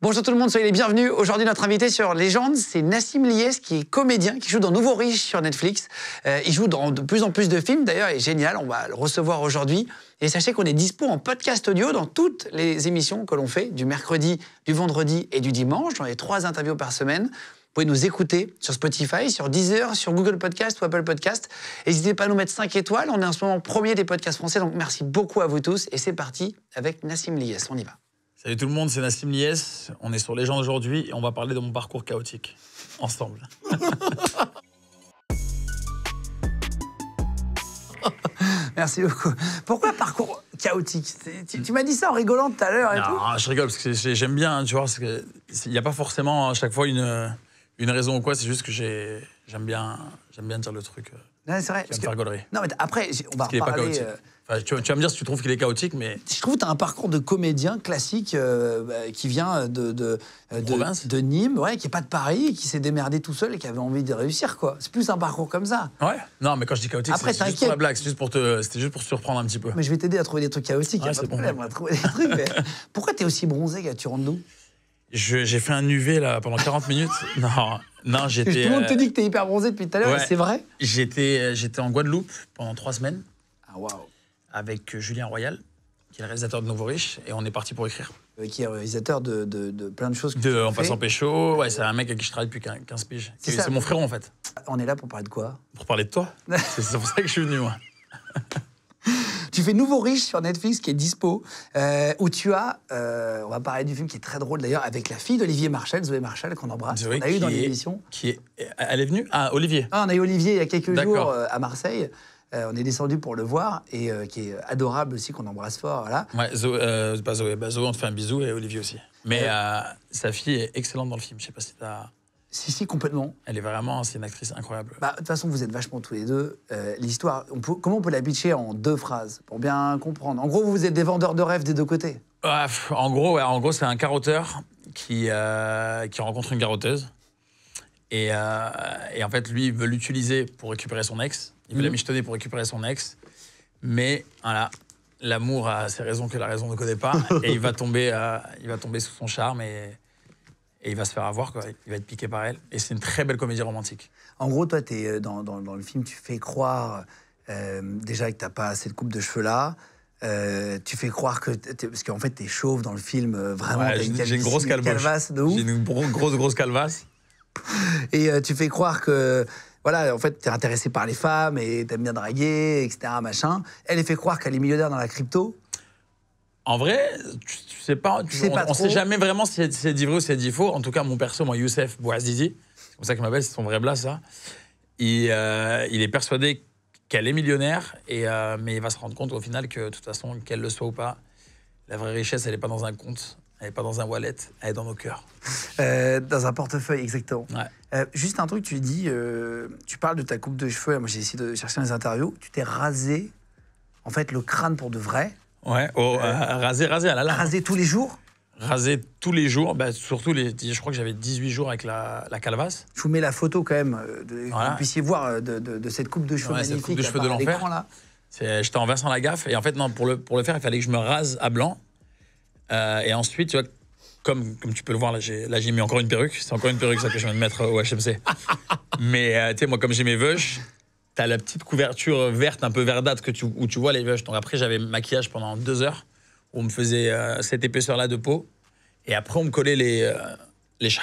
Bonjour tout le monde, soyez les bienvenus. Aujourd'hui, notre invité sur Légende, c'est Nassim Lies, qui est comédien, qui joue dans Nouveau Riche sur Netflix. Euh, il joue dans de plus en plus de films, d'ailleurs, et génial, on va le recevoir aujourd'hui. Et sachez qu'on est dispo en podcast audio dans toutes les émissions que l'on fait, du mercredi, du vendredi et du dimanche, dans les trois interviews par semaine. Vous pouvez nous écouter sur Spotify, sur Deezer, sur Google Podcast ou Apple Podcast. N'hésitez pas à nous mettre 5 étoiles, on est en ce moment premier des podcasts français, donc merci beaucoup à vous tous. Et c'est parti avec Nassim Lies, on y va. Salut tout le monde, c'est Nassim Lies. On est sur Les gens aujourd'hui et on va parler de mon parcours chaotique. Ensemble. Merci beaucoup. Pourquoi parcours chaotique Tu, m'as dit ça en rigolant tout à l'heure et Je rigole parce que j'aime bien, hein, tu vois, il n'y a pas forcément à chaque fois une, une raison ou quoi, c'est juste que j'aime bien, bien, bien dire le truc. Euh, c'est vrai. Qui faire Non, mais après, on va reparler tu, vas me dire si tu trouves qu'il est chaotique, mais. Je trouve que tu as un parcours de comédien classique euh, bah, qui vient de, de, de, Nîmes, ouais, qui n'est pas de Paris, qui s'est démerdé tout seul et qui avait envie de réussir. quoi. C'est plus un parcours comme ça. Ouais, non, mais quand je dis chaotique, c'est juste pour la blague, c'est juste pour te c'était pour surprendre un petit peu. Mais je vais t'aider à trouver des trucs chaotiques, pourquoi tu es trouver des trucs. Pourquoi t'es aussi bronzé, qu'à Tu rentres d'où j'ai fait un UV là pendant 40 minutes. Non, non, j'étais. Tout le monde te euh, dit que es hyper bronzé depuis tout à l'heure, c'est vrai J'étais, euh, j'étais en Guadeloupe pendant trois semaines. Ah waouh avec euh, Julien Royal, qui est le réalisateur de Nouveau Riche, et on est parti pour écrire. Euh, qui est réalisateur de, de plein de choses. Que de, en passant pécho, ouais, euh, c'est un mec avec qui je travaille depuis 15 piges. C'est mon frère en fait. Ah, on est là pour parler de quoi Pour parler de toi. c'est pour ça que je suis venu moi. Tu fais Nouveau Riche sur Netflix qui est dispo, où tu as, on va parler du film qui est très drôle d'ailleurs, avec la fille d'Olivier Marchal, Zoé Marchal, qu'on embrasse, qu'on a eu dans l'émission. Qui est, elle est venue Ah, Olivier. Ah, on a eu Olivier il y a quelques jours à Marseille. Euh, on est descendu pour le voir et euh, qui est adorable aussi, qu'on embrasse fort. Voilà. Ouais, Zoé, euh, pas Zoé, bah, Zoé, on te fait un bisou et Olivier aussi. Mais sa fille est excellente dans le film. Je sais pas si t'as. Si, si, complètement. Elle est vraiment, c'est une actrice incroyable. Bah, de toute façon, vous êtes vachement tous les deux. L'histoire, comment on peut la bitcher en deux phrases pour bien comprendre En gros, vous êtes des vendeurs de rêves des deux côtés. Ah, en gros, en gros, c'est un carotteur qui, qui rencontre une carotteuse. Et, en fait, lui, veut l'utiliser pour récupérer son ex. Il veut la mhm. michetonner pour récupérer son ex. Mais voilà, l'amour a ses raisons que la raison ne connaît pas. et il va tomber, euh, il va tomber sous son charme et, il va se faire avoir. Quoi. Il va être piqué par elle. Et c'est une très belle comédie romantique. En gros, toi, es, euh, dans, le film, tu fais croire euh, déjà que t'as pas assez de coupe de cheveux là. tu fais croire que parce qu'en fait t'es chauve dans le film vraiment j'ai une, grosse calvasse j'ai une grosse grosse calvasse et tu fais croire que voilà, en fait, t'es intéressé par les femmes et t'aimes bien draguer, etc., machin. Elle est fait croire qu'elle est millionnaire dans la crypto. En vrai, tu, sais pas, on, ne sait jamais vraiment si c'est dit vrai ou si c'est dit faux. En tout cas, mon perso, moi, Youssef Bouazizi, c'est comme ça qu'il m'appelle, c'est son vrai blas. ça. Euh, il, est persuadé qu'elle est millionnaire, et, euh, mais il va se rendre compte au final que, de toute façon, qu'elle le soit ou pas, la vraie richesse, elle n'est pas dans un compte, elle n'est pas dans un wallet, elle est dans nos cœurs. Euh, dans un portefeuille, exactement. Euh, juste un truc, tu dis, euh, tu parles de ta coupe de cheveux. Moi, j'ai essayé de chercher les interviews. Tu t'es rasé, en fait, le crâne pour de vrai. Ouais, oh, rasé, rasé à la la. Rasé tous les jours Rasé tous les jours, bah, surtout les, je crois que j'avais 18 jours avec la, calvasse. Je vous mets la photo quand même, de, que vous puissiez voir de, cette coupe de cheveux magnifique. Cette coupe de cheveux de l'enfer. J'étais en la gaffe, et en fait, non, pour le, pour le faire, il fallait que je me rase à blanc euh, et ensuite, tu vois, comme, comme tu peux le voir, là j'ai, j'ai mis encore une perruque. C'est encore une perruque, ça, que je viens de mettre au HMC. Mais euh, tu sais, moi, comme j'ai mes veuches, t'as la petite couverture verte, un peu verdâtre, que tu, où tu vois les veuches. Donc après, j'avais maquillage pendant deux heures, où on me faisait euh, cette épaisseur-là de peau. Et après, on me collait les les,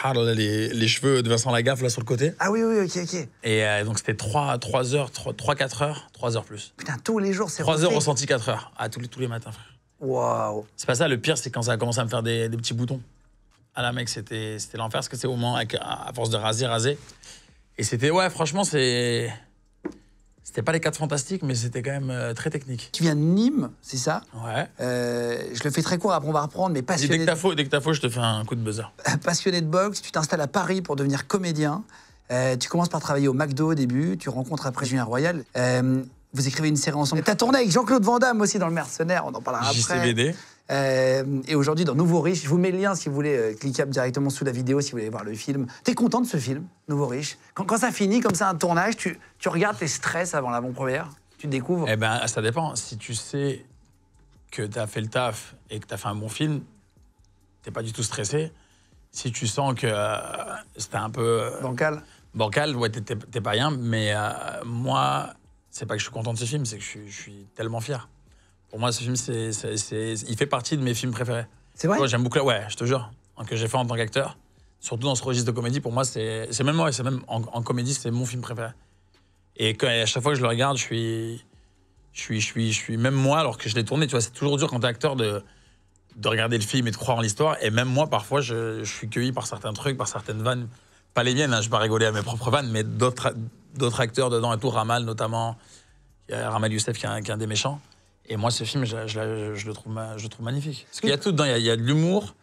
les, cheveux de Vincent Lagaffe là sur le côté. Ah oui, oui, ok, ok. Et donc c'était trois 3 heures, trois, quatre 4 heures, trois heures plus. Putain, tous les jours, c'est 3 heures ressenti 4 heures, à tous les, tous les matins, frère. Waouh. C'est pas ça, le pire, c'est quand ça a commencé à me faire des, petits boutons. Ah là, mec, c'était l'enfer, parce que c'est au moment, à force de raser, raser. Et c'était, ouais, franchement, c'est. C'était pas les quatre fantastiques, mais c'était quand même euh, très technique. Tu viens de Nîmes, c'est ça Ouais. Euh, je le fais très court, après on va reprendre, mais passionné. dès que t'as faux, je te fais un coup de buzzer. Passionné de boxe, tu t'installes à Paris pour devenir comédien. Euh, tu commences par travailler au McDo au début, tu rencontres après Julien Royal. Vous écrivez une série ensemble. T'as tourné avec Jean-Claude Van Damme aussi dans Le Mercenaire, on en parlera après. Euh, et aujourd'hui dans Nouveau Riche, je vous mets le lien si vous voulez, euh, cliquable directement sous la vidéo si vous voulez voir le film. T'es content de ce film, Nouveau Riche quand, quand, ça finit comme ça un tournage, tu, regardes tes stress avant l'avant-première Tu découvres Eh ben ça dépend. Si tu sais que t'as fait le taf et que t'as fait un bon film, t'es pas du tout stressé. Si tu sens que euh, c'était un peu... Euh, bancal Bancal, ouais, t'es pas rien. Mais moi c'est pas que je suis content de ce film, c'est que je suis, tellement fier. Pour moi, ce film, c'est, il fait partie de mes films préférés. C'est vrai oh, J'aime beaucoup, ouais, je te jure, hein, que j'ai fait en tant qu'acteur. Surtout dans ce registre de comédie, pour moi, c'est, même, moi, c'est même en, comédie, c'est mon film préféré. Et, à chaque fois que je le regarde, je suis, je suis, je suis, je suis même moi, alors que je l'ai tourné, tu vois, c'est toujours dur quand t'es acteur de, de regarder le film et de croire en l'histoire. Et même moi, parfois, je, je suis cueilli par certains trucs, par certaines vannes pas les miennes, hein, je vais pas rigoler à mes propres vannes, mais d'autres acteurs dedans et tout, Ramal notamment, Ramal Youssef qui est un, des méchants. Et moi, ce film, je, le, trouve, je trouve, magnifique. Parce qu'il y a tout dedans. Il y a, de l'humour,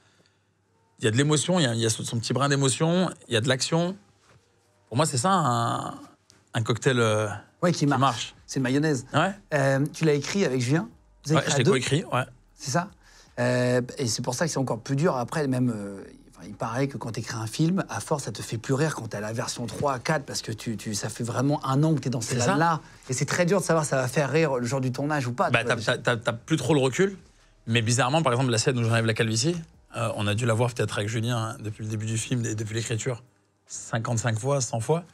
il y a de l'émotion, il, y a, son petit brin d'émotion, il y a de l'action. Pour moi, c'est ça, un, cocktail euh, ouais, qui, marche. C'est une mayonnaise. Euh, tu l'as écrit avec Julien Vous écrit Je l'ai ouais. C'est ça euh, Et c'est pour ça que c'est encore plus dur. Après, même, il paraît que quand tu écris un film, à force, ça te fait plus rire quand tu as la version 3 à 4 parce que tu, ça fait vraiment un an que tu es dans ces là Et c'est très dur de savoir si ça va faire rire le jour du tournage ou pas. Bah, n'as plus trop le recul. Mais bizarrement, par exemple, la scène où j'enlève la calvitie, euh, on a dû la voir peut-être avec Julien hein, depuis le début du film et depuis l'écriture 55 fois, 100 fois.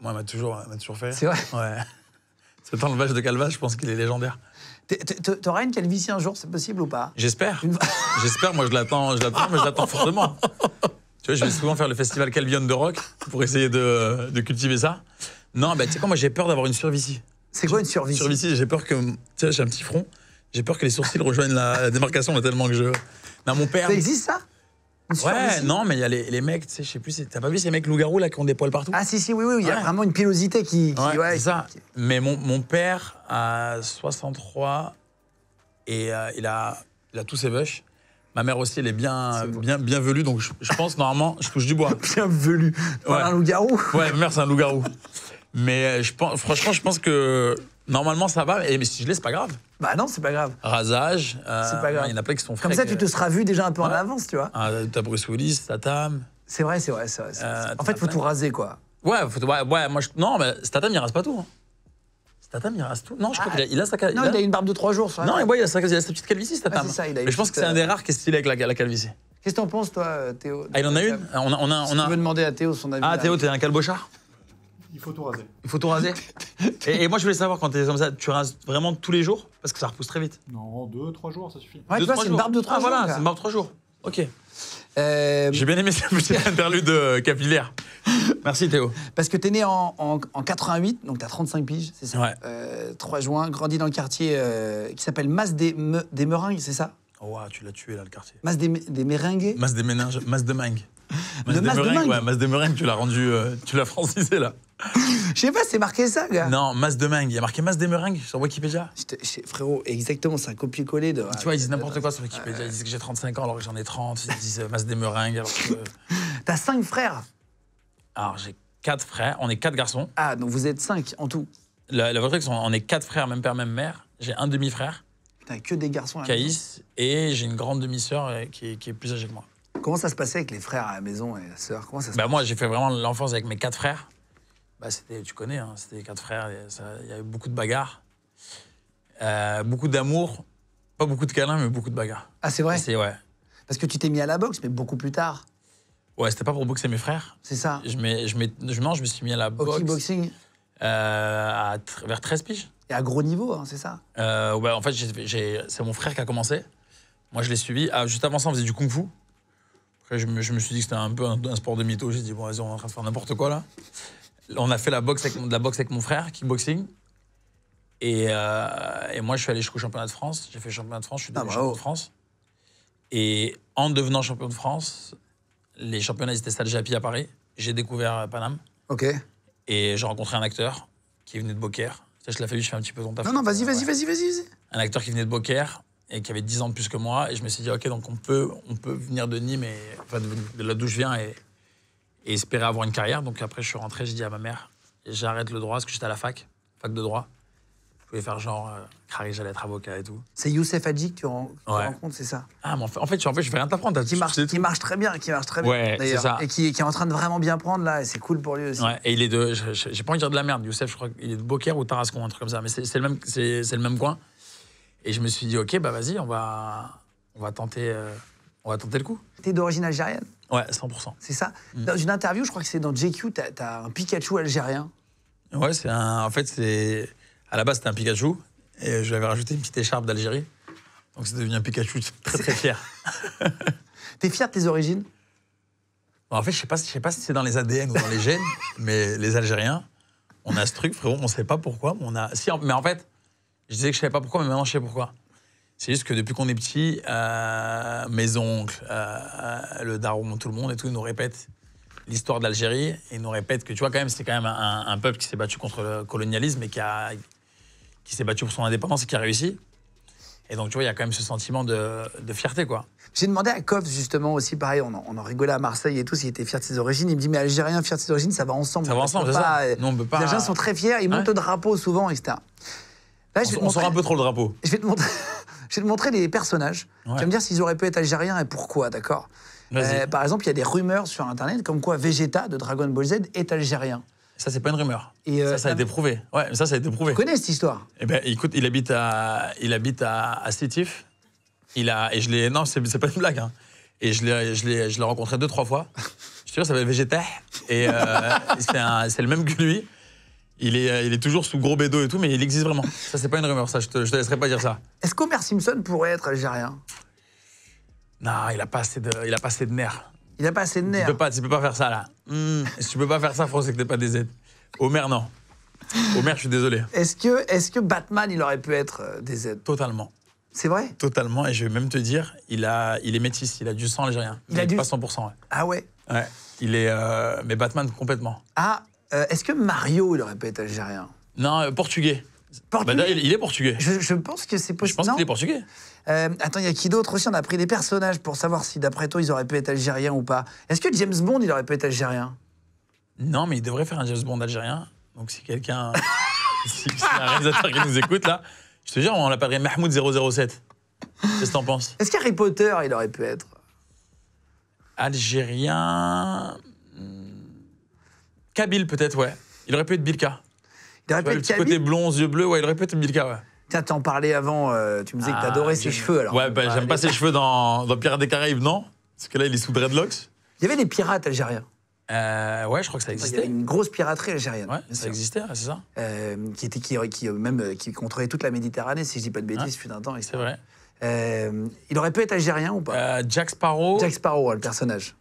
Moi, elle m'a toujours, toujours fait. C'est vrai. Ouais. Cet enlevage de calva, je pense qu'il est légendaire. T'auras une calvitie un jour, c'est possible ou pas J'espère. J'espère, moi je l'attends, je l'attends, mais je l'attends fortement. Tu vois, je vais souvent faire le festival Calvion de rock pour essayer de, cultiver ça. Non, ben tu sais quoi, moi j'ai peur d'avoir une survicie. C'est quoi une Survie ici, j'ai peur que. Tu sais, j'ai un petit front, j'ai peur que les sourcils rejoignent la, démarcation, tellement que je. Non, mon père. Ça existe ça Ouais, non, mais il y a les, les mecs, tu sais, je sais plus, t'as pas vu ces mecs loups-garous là qui ont des poils partout Ah si, si, oui, oui, il y a vraiment une pilosité qui... Ouais, c'est ça. Mais mon, mon père a 63 et euh, il, a, il a tous ses bûches, Ma mère aussi, elle est bien, bien, bien velue, donc je, pense normalement, je touche du bois. Bien velue, Un loup-garou. Ouais, ma mère, c'est un loup-garou. Mais euh, je pense, franchement, je pense que Normalement, ça va, mais si je l'ai, c'est pas grave. Bah non, c'est pas grave. Rasage. Euh, pas grave. Il y en a plein qui sont frais. Comme ça, tu te seras vu déjà un peu en avance, tu vois. Ah, t'as Bruce Willis, Statham. C'est vrai, c'est vrai. c'est vrai, euh, en fait, faut tout raser, quoi. Ouais, faut, ouais, moi, je, non, mais Statham, il rase pas tout. Hein. Statham, il rase tout. Non, je crois ah. qu'il a, il a sa calvitie. Non, il a... une barbe de trois jours, ça. Non, ouais, il, a sa, il a sa petite calvitie, Statham. ça, il a mais je pense que c'est un des euh, rares qui est stylé avec la, calvitie. Qu'est-ce que t'en penses, toi, Théo Ah, il en a une ah, on a, on on a... veux demander à Théo son avis. Ah, Théo, t'es un calbochard il faut tout raser. Il faut tout raser et, moi, je voulais savoir, quand t'es comme ça, tu rases vraiment tous les jours Parce que ça repousse très vite. Non, deux, trois jours, ça suffit. Ouais, deux, tu c'est une barbe de trois ah, jours. voilà, c'est une barbe de trois jours. Ok. Euh, J'ai bien aimé cette petite interlude euh, capillaire. Merci Théo. Parce que t'es né en, 88, donc t'as 35 piges, c'est ça ouais. euh, 3 juin, grandi dans le quartier euh, qui s'appelle Masse des, Meringues, c'est ça Oh, tu l'as tué là, le quartier. Masse des, des Meringues Masse des Méninges, Masse de Mingue. Mas de meringues, ouais, Mas de Meringue, tu l'as rendu, euh, tu l'as francisé là. Je sais pas, c'est marqué ça, gars. Non, masse de meringue. Il y a marqué masse de meringue sur Wikipédia. frérot, exactement, c'est un copier-coller de. Tu vois, ils disent n'importe quoi sur Wikipédia. Ils disent que j'ai 35 ans alors que j'en ai 30. Ils disent euh, masse de meringue alors que. T'as 5 frères Alors, j'ai 4 frères. On est 4 garçons. Ah, donc vous êtes 5 en tout La, la vraie truc, c'est on est 4 frères, même père, même mère. J'ai un demi-frère. T'as que des garçons là. Caïs. Et j'ai une grande demi-sœur euh, qui est plus âgée que moi. Comment ça se passait avec les frères à la maison et la sœur Comment ça se bah, Moi, j'ai fait vraiment l'enfance avec mes quatre frères. Bah, c'était, tu connais, hein, c'était quatre frères. Il y a eu beaucoup de bagarres, euh, beaucoup d'amour, pas beaucoup de câlins, mais beaucoup de bagarres. Ah, c'est vrai c'est, ouais. Parce que tu t'es mis à la boxe, mais beaucoup plus tard. Ouais, c'était pas pour boxer mes frères. C'est ça. Je, mets, je, mets, je, non, je me suis mis à la boxe. Au kickboxing euh, à, Vers 13 piges. Et à gros niveau, hein, c'est ça euh, ouais, En fait, c'est mon frère qui a commencé. Moi, je l'ai suivi. Ah, juste avant ça, on faisait du kung-fu je me, je me suis dit que c'était un peu un, sport de mytho. J'ai dit, bon, vas-y, on est en train de faire n'importe quoi là. On a fait la boxe avec, de la boxe avec mon frère, kickboxing. Et, euh, et moi, je suis allé jusqu'au championnat de France. J'ai fait championnat de France, je suis ah, devenu champion de France. Et en devenant champion de France, les championnats étaient stagés à à Paris. J'ai découvert euh, Paname. OK. Et j'ai rencontré un acteur qui venait de Beaucaire. Ça, je l'ai fait, je fais un petit peu ton taf. Non, non, vas-y, vas-y, vas-y, vas-y. Un acteur qui venait de Bocaire et qui avait 10 ans de plus que moi. Et je me suis dit, OK, donc on peut, on peut venir de Nîmes, et, de, là d'où je viens, et, espérer avoir une carrière. Donc après, je suis rentré, j'ai dit à ma mère, j'arrête le droit, parce que j'étais à la fac, fac de droit. Je pouvais faire genre, euh, j'allais être avocat et tout. C'est Youssef Hadji que tu, rencontres, c'est ça Ah, en fait, en fait, je, en vais rien t'apprendre. Qui, marche, qui marche très bien, qui marche très bien, d'ailleurs. Et qui, qui, est en train de vraiment bien prendre, là, et c'est cool pour lui aussi. Ouais, et il est de. J'ai pas envie de dire de la merde, Youssef, je crois qu'il est de Beaucaire ou Tarascon, un truc comme ça, mais c'est le, le même coin. Et je me suis dit, ok, bah vas-y, on va, on va tenter. Euh, on va tenter le coup. T'es d'origine algérienne Ouais, 100%. C'est ça mm. Dans une interview, je crois que c'est dans JQ, t'as as un Pikachu algérien. Ouais, c'est un. En fait, c'est. À la base, c'était un Pikachu. Et je lui avais rajouté une petite écharpe d'Algérie. Donc c'est devenu un Pikachu très très fier. T'es fier de tes origines En fait, je sais pas, je sais pas si c'est dans les ADN ou dans les gènes, mais les Algériens, on a ce truc, frérot, on sait pas pourquoi, on a. Si, mais en fait, je disais que je savais pas pourquoi, mais maintenant je sais pourquoi. C'est juste que depuis qu'on est petit, euh, mes oncles, euh, le daron, tout le monde et ils nous répètent l'histoire de l'Algérie. Ils nous répètent que, tu vois, quand même, c'est quand même un, peuple qui s'est battu contre le colonialisme et qui, qui s'est battu pour son indépendance et qui a réussi. Et donc, tu vois, il y a quand même ce sentiment de, fierté, quoi. J'ai demandé à Koff, justement, aussi, pareil, on en, rigolait à Marseille et tout, s'il était fier de ses origines. Il me dit, mais Algérien, fier de ses origines, ça va ensemble. Ça va ensemble, c'est ça. Non, on peut pas... Les Algériens sont très fiers, ils montent le drapeau souvent, etc on, sort un peu trop le drapeau. Je vais te montrer, je vais te montrer les personnages. Tu vas me dire s'ils auraient pu être algériens et pourquoi, d'accord euh, Par exemple, il y a des rumeurs sur Internet comme quoi Vegeta de Dragon Ball Z est algérien. Ça, c'est pas une rumeur. Et euh, ça, ça a été prouvé. Ouais, ça, ça a été prouvé. Tu connais cette histoire eh ben, écoute, il habite à, il habite à, Sétif. Il a, et je l'ai, non, c'est pas une blague. Hein. Et je l'ai, je l'ai, je l'ai rencontré deux, trois fois. Je te jure, ça s'appelle Vegeta. Et euh, c'est le même que lui. Il est, euh, il est toujours sous gros bédo et tout, mais il existe vraiment. Ça, c'est pas une rumeur, ça, je te, laisserai pas dire ça. Est-ce qu'Homer Simpson pourrait être algérien Non, il a pas assez de, il a pas de nerfs. Il a pas assez de nerfs. Tu peux pas, tu peux pas faire ça, là. Hmm. si tu peux pas faire ça, François, c'est que t'es pas des Z. Homer, non. Homer, je suis désolé. Est-ce que, est que Batman, il aurait pu être euh, des Z Totalement. C'est vrai Totalement, et je vais même te dire, il, a, il est métis, il a du sang algérien. Il, a du... pas 100%. Ah ouais Ouais, il est... Euh, mais Batman, complètement. Ah, euh, est-ce que Mario, il aurait pu être algérien Non, euh, portugais. Bah, il, est portugais. je, pense que c'est possible. Je pense qu'il est portugais. Euh, attends, il y a qui d'autre aussi On a pris des personnages pour savoir si, d'après toi, ils auraient pu être algériens ou pas. Est-ce que James Bond, il aurait pu être algérien Non, mais il devrait faire un James Bond algérien. Donc si quelqu'un, si, c'est un réalisateur qui nous écoute là, je te jure, on l'appellerait Mahmoud 007. Qu'est-ce que t'en penses Est-ce qu'Harry Potter, il aurait pu être Algérien. Kabil, peut-être, ouais. Il aurait pu être Bilka. Il aurait pu être côté blond, yeux bleus, ouais, il aurait pu être Bilka, ouais. Tiens, t'en parlais avant, euh, tu me disais que ah, t'adorais ses cheveux alors. Ouais, bah, j'aime pas ses cheveux dans, dans Pirates des Caraïbes, non Parce que là, il est sous dreadlocks. Il y avait des pirates algériens. Euh, ouais, je crois que ça existait. Il y avait une grosse piraterie algérienne. Ouais, ça existait, c'est ça. Euh, qui était qui, qui même qui contrôlait toute la Méditerranée, si je dis pas de bêtises, fut d'un temps. C'est vrai. il aurait pu être algérien ou pas Jack Sparrow. Jack Sparrow, le personnage.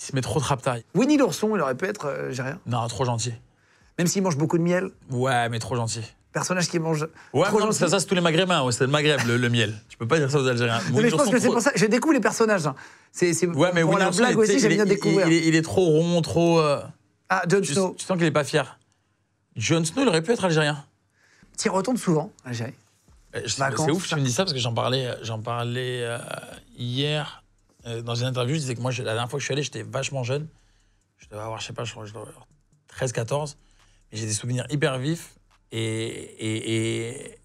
Il se met trop de raptaille. Winnie l'ourson, il aurait pu être algérien. Euh, j'ai rien. Non, trop gentil. Même s'il mange beaucoup de miel. Ouais, mais trop gentil. Personnage qui mange. Ouais, trop non, gentil. ça, ça c'est tous les Maghrébins, c'est le Maghreb, le, miel. Tu peux pas dire ça aux Algériens. Non, mais je pense que c'est pour ça. Je découvre les personnages. Hein. C'est ouais, mais pour Winnie la blague aussi, j'aime bien découvrir. Il, est trop rond, trop. Euh, ah, Jon Snow. Tu sens qu'il est pas fier. Jon Snow, il aurait pu être algérien. Tu y retournes souvent, Algérie. Eh, c'est ouf, tu me dis ça parce que j'en parlais, euh, parlais hier euh, dans une interview, je disais que moi, la dernière fois que je suis allé, j'étais vachement jeune. Je devais avoir, je sais pas, je crois 13, 14. Mais j'ai des souvenirs hyper vifs. Et,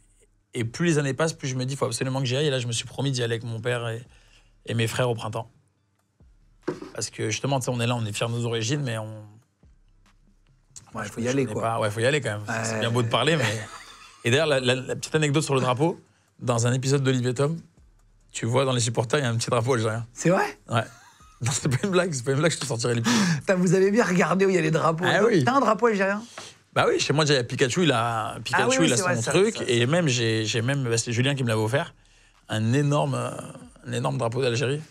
plus les années passent, plus je me dis, il faut absolument que j'y aille. Et là, je me suis promis d'y aller avec mon père et, mes frères au printemps. Parce que justement, on est là, on est fiers de nos origines, mais on. Ouais, il faut y aller, quoi. Ouais, il faut y aller quand même. C'est bien beau de parler, mais. Et d'ailleurs, la, la petite anecdote sur le drapeau, dans un épisode d'Olivier Tom, tu vois, dans les supporters, il y a un petit drapeau algérien. C'est vrai Ouais. Non, c'est pas une blague, c'est pas une blague, je te sortirai les pieds. vous avez bien regardé où il y a les drapeaux. Ah, oui. T'as un drapeau algérien Bah oui, chez moi, Pikachu, il a, Pikachu, ah il a son truc. Et même, j'ai même, bah, c'est Julien qui me l'avait offert, un énorme, un énorme drapeau d'Algérie.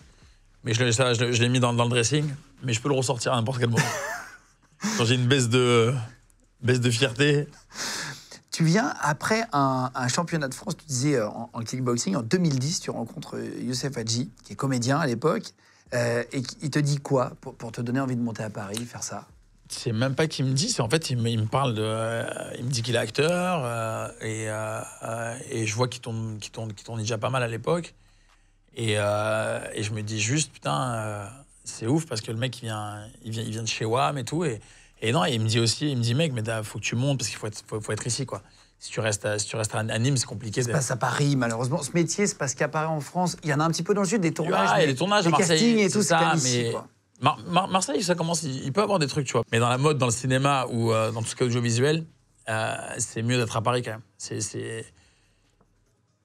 Mais je, je l'ai mis dans, dans, le dressing, mais je peux le ressortir à n'importe quel moment. Quand j'ai une baisse de, baisse de fierté, tu viens après un, championnat de France, tu disais euh, en, kickboxing, en 2010, tu rencontres euh, Youssef Hadji, qui est comédien à l'époque, euh, et il te dit quoi pour, te donner envie de monter à Paris, faire ça c'est même pas qu'il me dit, c'est en fait, il me, parle de. il me dit qu'il est acteur, et, je vois qu'il tourne, tourne, tourne, déjà pas mal à l'époque. Et, je me dis juste, putain, c'est ouf parce que le mec, il vient, il vient, de chez WAM et tout, et, et non, il me dit aussi, il me dit, mec, mais il faut que tu montes parce qu'il faut être, ici, quoi. Si tu restes à, si tu restes à Nîmes, c'est compliqué. Ça se passe à Paris, malheureusement. Ce métier, c'est parce qu'à Paris, en France, il y en a un petit peu dans le sud, des tournages, ah, des tournages des castings et tout, ça, mais... Marseille, ça commence, il, peut avoir des trucs, tu vois. Mais dans la mode, dans le cinéma ou euh, dans tout ce qui est audiovisuel, euh, c'est mieux d'être à Paris quand même. C'est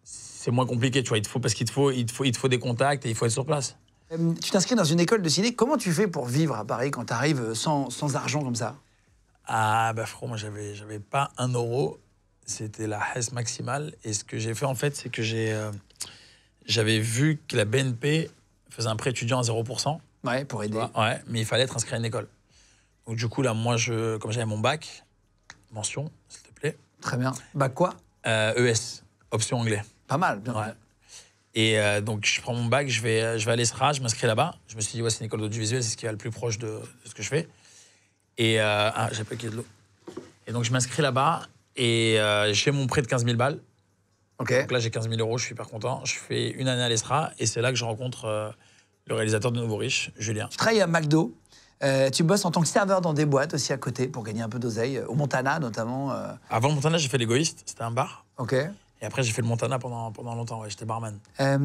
c'est moins compliqué, tu vois. Il faut, parce qu'il faut, il faut, il te faut des contacts et il faut être sur place. Euh, tu t'inscris dans une école de ciné. Comment tu fais pour vivre à Paris quand tu arrives sans, argent comme ça Ah, bah frérot, moi, j'avais, pas un euro. C'était la hesse maximale. Et ce que j'ai fait, en fait, c'est que j'ai, euh, j'avais vu que la BNP faisait un prêt étudiant à 0%. Ouais, pour aider. ouais, mais il fallait être inscrit à une école. Donc, du coup, là, moi, je, comme j'avais mon bac, mention, s'il te plaît. Très bien. Bac quoi ES, euh, e option anglais. Pas mal, bien ouais. Et euh, donc, je prends mon bac, je vais, je vais à l'ESRA, je m'inscris là-bas. Je me suis dit, ouais, c'est une école d'audiovisuel, c'est ce qui est le plus proche de, ce que je fais. Et. Euh, ah, j'ai pas qu'il de l'eau. Et donc, je m'inscris là-bas et euh, j'ai mon prêt de 15 000 balles. Donc là, j'ai 15 000 euros, je suis hyper content. Je fais une année à l'ESRA et c'est là que je rencontre le réalisateur de Nouveau Riche, Julien. Tu travailles à McDo. tu bosses en tant que serveur dans des boîtes aussi à côté pour gagner un peu d'oseille, au Montana notamment. Avant le Montana, j'ai fait l'égoïste, c'était un bar. Ok. Et après, j'ai fait le Montana pendant, pendant longtemps, j'étais barman. Euh,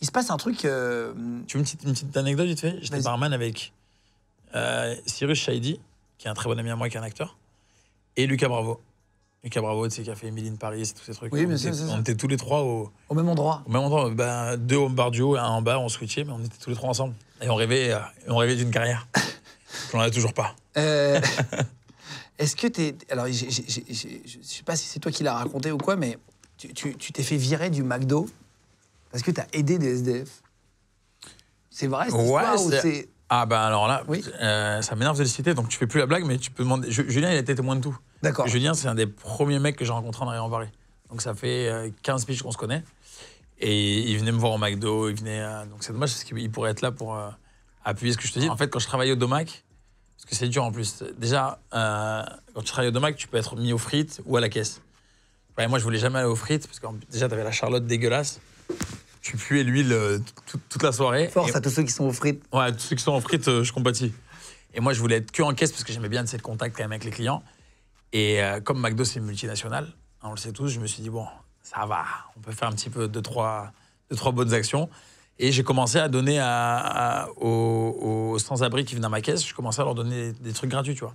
il se passe un truc. Euh, tu veux une petite, une petite anecdote fait J'étais barman avec euh, Cyrus Shaidi, qui est un très bon ami à moi, qui est un acteur, et Lucas Bravo. Lucas Bravo, tu sais, qui a fait Emily in Paris, tous ces trucs. Oui, on, était, on était tous les trois au, au même endroit. Au même endroit. Bah, deux au bar du haut, un en bas, on switchait, mais on était tous les trois ensemble. Et on rêvait, on rêvait d'une carrière On n'en a toujours pas. Est-ce que tu es. Alors, je sais pas si c'est toi qui l'as raconté ou quoi, mais tu t'es fait virer du McDo parce que tu as aidé des SDF. C'est vrai cette Ah ben alors là, oui. Euh, ça m'énerve de le citer, donc tu fais plus la blague, mais tu peux demander... Julien, il était témoin de tout. D'accord. Julien, c'est un des premiers mecs que j'ai rencontré en arrivant en Paris. Donc ça fait 15 euh, piges qu'on se connaît. Et il venait me voir au McDo, il venait... donc c'est dommage, parce qu'il pourrait être là pour euh, appuyer ce que je te dis. En fait, quand je travaillais au Domac, parce que c'est dur en plus, déjà, quand tu travailles au Domac, tu peux être mis aux frites ou à la caisse. Ben, moi, je voulais jamais aller aux frites parce que déjà, avais la charlotte dégueulasse. Tu puais l'huile euh, toute, la soirée. Force à tous ceux qui sont aux frites. Ouais, tous ceux qui sont aux frites, euh, je compatis. Et moi, je voulais être que en caisse parce que j'aimais bien de cette contact quand même avec les clients. Et euh, comme McDo, c'est une multinationale, on le sait tous, je me suis dit, bon, ça va, on peut faire un petit peu deux, trois, deux, trois bonnes actions. Et j'ai commencé à donner à- aux sans-abri qui venaient à ma caisse, je commençais à leur donner des trucs gratuits, tu vois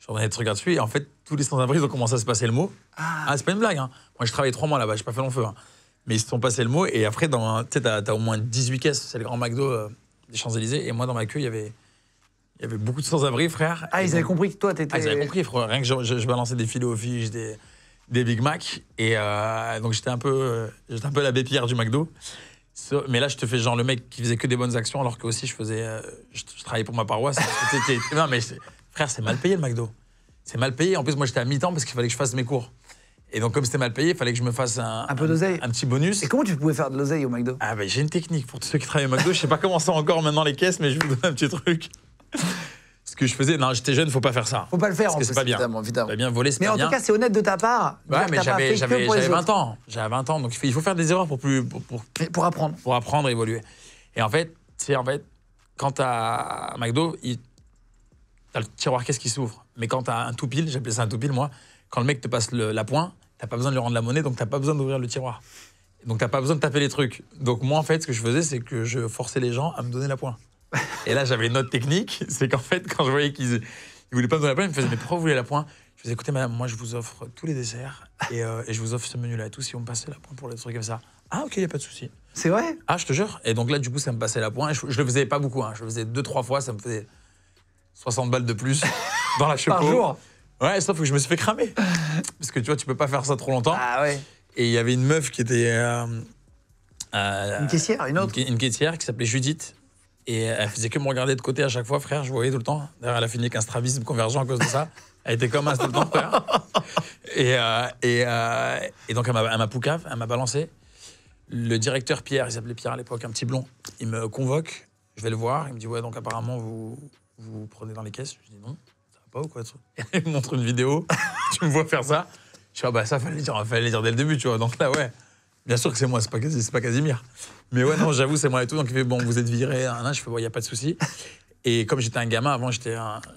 je leur des trucs dessus Et en fait, tous les sans-abri, ils ont commencé à se passer le mot. Ah, ah c'est pas une blague. Hein. Moi, je travaillais trois mois là-bas, j'ai pas fait long feu. Hein. Mais ils se sont passés le mot. Et après, tu as, t'as au moins 18 caisses. C'est le grand McDo euh, des Champs-Élysées. Et moi, dans ma queue, il y avait. Il y avait beaucoup de sans-abri, frère. Ah, ils avaient compris que toi, t'étais. Ah, ils avaient compris, frère. Rien que je, je, balançais des filets aux fiches, des, des Big Mac. Et euh, donc, j'étais un peu, euh, j'étais un peu la Pierre du McDo. mais là, je te fais genre le mec qui faisait que des bonnes actions, alors que aussi je faisais. je, je, travaillais pour ma paroisse. non, mais Frère, c'est mal payé le McDo. C'est mal payé. En plus, moi, j'étais à mi-temps parce qu'il fallait que je fasse mes cours. Et donc, comme c'était mal payé, il fallait que je me fasse un, un peu Un, petit bonus. Et comment tu pouvais faire de l'oseille au McDo Ah, ben, j'ai une technique pour tous ceux qui travaillent au McDo. je sais pas comment ça encore maintenant les caisses, mais je vous donne un petit truc. Ce que je faisais, non, j'étais jeune, faut pas faire ça. Faut pas le faire, en c'est pas bien. Évidemment, bien voler, c'est Mais en tout cas, c'est honnête de ta part. Ouais, mais j'avais, 20 ans. J'avais 20 ans, donc il faut faire des erreurs pour plus, pour, pour, apprendre, pour apprendre, et évoluer. Et en fait, c'est en fait, quand à McDo, il, t'as le tiroir qu'est-ce qui s'ouvre. Mais quand t'as un tout pile, j'appelais ça un tout pile moi, quand le mec te passe la pointe, t'as pas besoin de lui rendre la monnaie, donc t'as pas besoin d'ouvrir le tiroir. Donc t'as pas besoin de taper les trucs. Donc moi en fait, ce que je faisais, c'est que je forçais les gens à me donner la pointe. Et là, j'avais une autre technique, c'est qu'en fait, quand je voyais qu'ils ne voulaient pas me donner la pointe, ils me faisaient mais pourquoi vous voulez la pointe Je faisais écoutez madame, moi je vous offre tous les desserts et, euh, je vous offre ce menu-là et tout si on me passait la pointe pour les trucs comme ça. Ah ok, y a pas de souci. C'est vrai Ah, je te jure. Et donc là, du coup, ça me passait la pointe. Je, le faisais pas beaucoup. Hein. Je le faisais deux, trois fois. Ça me faisait 60 balles de plus dans la chapeau. Par jour Ouais, sauf que je me suis fait cramer. Parce que tu vois, tu peux pas faire ça trop longtemps. Ah Et il y avait une meuf qui était. Euh, euh, une caissière, une autre Une, caissière qui s'appelait Judith. Et elle faisait que me regarder de côté à chaque fois, frère. Je voyais tout le temps. D'ailleurs, elle a fini avec un strabisme convergent à cause de ça. Elle était comme un tout le temps, Et, euh, et donc, elle m'a poucave, elle m'a balancé. Le directeur Pierre, il s'appelait Pierre à l'époque, un petit blond, il me convoque. Je vais le voir. Il me dit Ouais, donc apparemment, vous, vous prenez dans les caisses Je dis non, ça va pas ou quoi Elle me montre une vidéo, tu me vois faire ça. Je dis ah bah ça fallait dire, fallait dire dès le début, tu vois. Donc là, ouais. Bien sûr que c'est moi, c'est pas, Casimir. Mais ouais, non, j'avoue, c'est moi et tout. Donc il fait bon, vous êtes viré, je fais bon, il n'y a pas de souci. Et comme j'étais un gamin, avant, j'étais,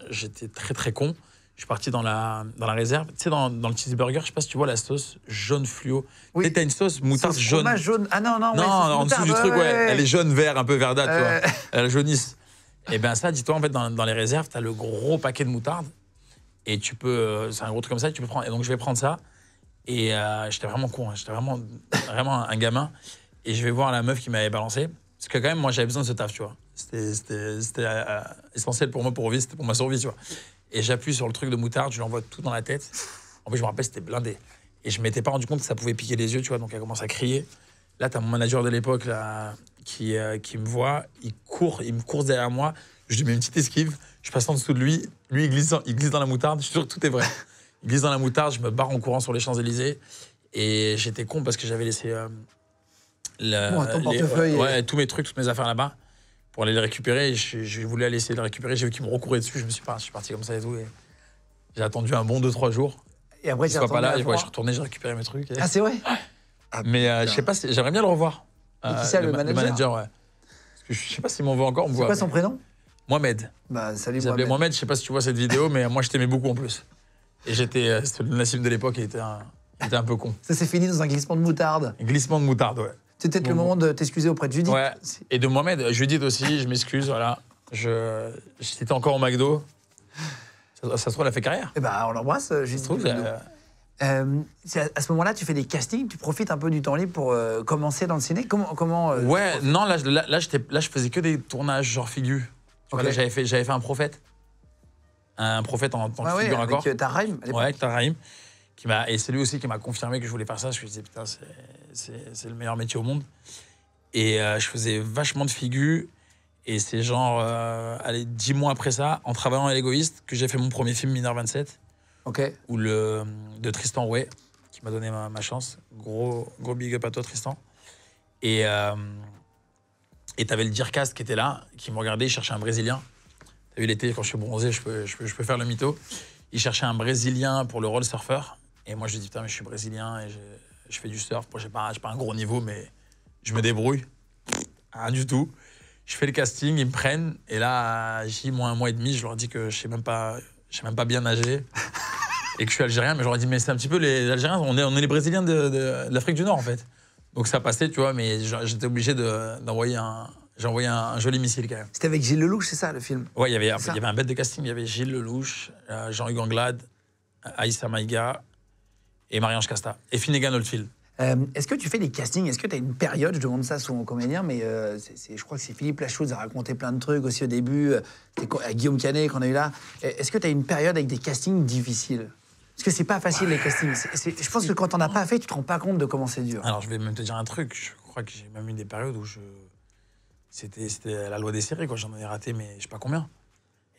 j'étais très très con. Je suis parti dans la, dans la réserve. Tu sais, dans, dans le cheeseburger, je sais pas si tu vois la sauce jaune fluo. Oui. T'as une sauce moutarde jaune. jaune. Ah non, non, non. non en dessous du truc, ouais. Elle est jaune, vert, un peu verdâtre, tu vois. Euh. Elle jaunisse. Et eh bien ça, dis-toi, en fait, dans, les réserves, tu as le gros paquet de moutarde. Et tu peux. Euh, c'est un gros truc comme ça, tu peux prendre. Et donc je vais prendre ça. Et euh, j'étais vraiment con, hein. j'étais vraiment, vraiment un gamin. Et je vais voir la meuf qui m'avait balancé. Parce que quand même, moi, j'avais besoin de ce taf, tu vois. C'était euh, essentiel pour moi, pour vivre, pour ma survie, tu vois. Et j'appuie sur le truc de moutarde, je l'envoie tout dans la tête. En plus, je me rappelle, c'était blindé. Et je m'étais pas rendu compte que ça pouvait piquer les yeux, tu vois. Donc elle commence à crier. Là, tu as mon manager de l'époque, là, qui, euh, qui me voit, il court, il me court derrière moi, je lui mets une petite esquive, je passe en dessous de lui, lui il glisse, il glisse dans la moutarde, je suis sûr que tout est vrai. Il glisse dans la moutarde, je me barre en courant sur les Champs-Élysées et j'étais con parce que j'avais laissé euh, ouais, tous mes trucs, toutes mes affaires là-bas pour aller les récupérer. Je, je voulais aller essayer de les récupérer, j'ai vu qu'ils me recouraient dessus, je me suis, pas, je suis parti comme ça et tout. j'ai attendu un bon 2-3 jours. Et après, suis pas là, je, je suis retourné, j'ai récupéré mes trucs. Ah, c'est vrai? mais euh, ah, je sais pas, j'aimerais bien le revoir. Euh, le, manager. Le manager, ouais. je sais pas s'il m'en veut encore. C'est quoi son prénom Mohamed. Bah, salut Mohamed. Mohamed, je sais pas si tu vois cette vidéo, mais moi je t'aimais beaucoup en plus. Et j'étais. Euh, c'était le Nassim de l'époque, il était un, il était un peu con. Ça s'est fini dans un glissement de moutarde. glissement de moutarde, ouais. C'était peut-être le moment de t'excuser auprès de Judith. Ouais. Et de Mohamed. Judith aussi, je m'excuse, voilà. j'étais encore au McDo. Ça, se trouve, elle a fait carrière. Et eh bah, ben, on l'embrasse, Judith. Ça trouve, euh, à ce moment-là, tu fais des castings, tu profites un peu du temps libre pour euh, commencer dans le ciné. Comment, comment euh, Ouais, non, là, là, je faisais que des tournages genre figure. Okay. j'avais fait, fait, un prophète, un prophète en tant que figure d'accord. encore. Euh, avec Ouais, avec qui et c'est lui aussi qui m'a confirmé que je voulais faire ça. je me disais putain, c'est le meilleur métier au monde. Et je faisais vachement de figures. Et c'est genre, allez, dix mois après ça, en travaillant à l'égoïste, que j'ai fait mon premier film Mineur 27 ou le, de Tristan Rouet, qui m'a donné ma, chance. Gros, gros big up à toi, Tristan. Et euh, et t'avais le cast qui était là, qui me regardait, il cherchait un Brésilien. T'as vu l'été, quand je suis bronzé, je peux, faire le mytho. Il cherchait un Brésilien pour le roll surfer. Et moi, je lui dis, putain, mais je suis brésilien et je, fais du surf. Moi j'ai pas, pas un gros niveau, mais je me débrouille. Rien ah, du tout. Je fais le casting, ils me prennent. Et là, j'ai moins un mois et demi, je leur dis que je sais même pas, je sais même pas bien nager et que je suis algérien, mais j'aurais dit, mais c'est un petit peu les Algériens, on est, on est les Brésiliens de, l'Afrique du Nord, en fait. Donc ça passait, tu vois, mais j'étais obligé d'envoyer un. J'ai un, joli missile quand même. C'était avec Gilles Lelouch, c'est ça le film Ouais, il y avait un bête de casting. Il y avait Gilles Lelouch, euh, Jean-Hugues Anglade, euh, Aïssa Maïga et Marie-Ange Casta. Et Finnegan Oldfield. Euh, est-ce que tu fais des castings Est-ce que tu as une période Je demande ça souvent mon comédien, mais je crois que c'est Philippe Lachouz a raconté plein de trucs aussi au début, Guillaume Canet qu'on a eu là. Est-ce que tu as une période avec des castings difficiles parce que c'est pas facile les castings. je pense que quand on n'a pas fait, tu te rends pas compte de comment c'est dur. Alors je vais même te dire un truc. Je crois que j'ai même eu des périodes où je. C'était la loi des séries, quoi. J'en ai raté, mais je sais pas combien.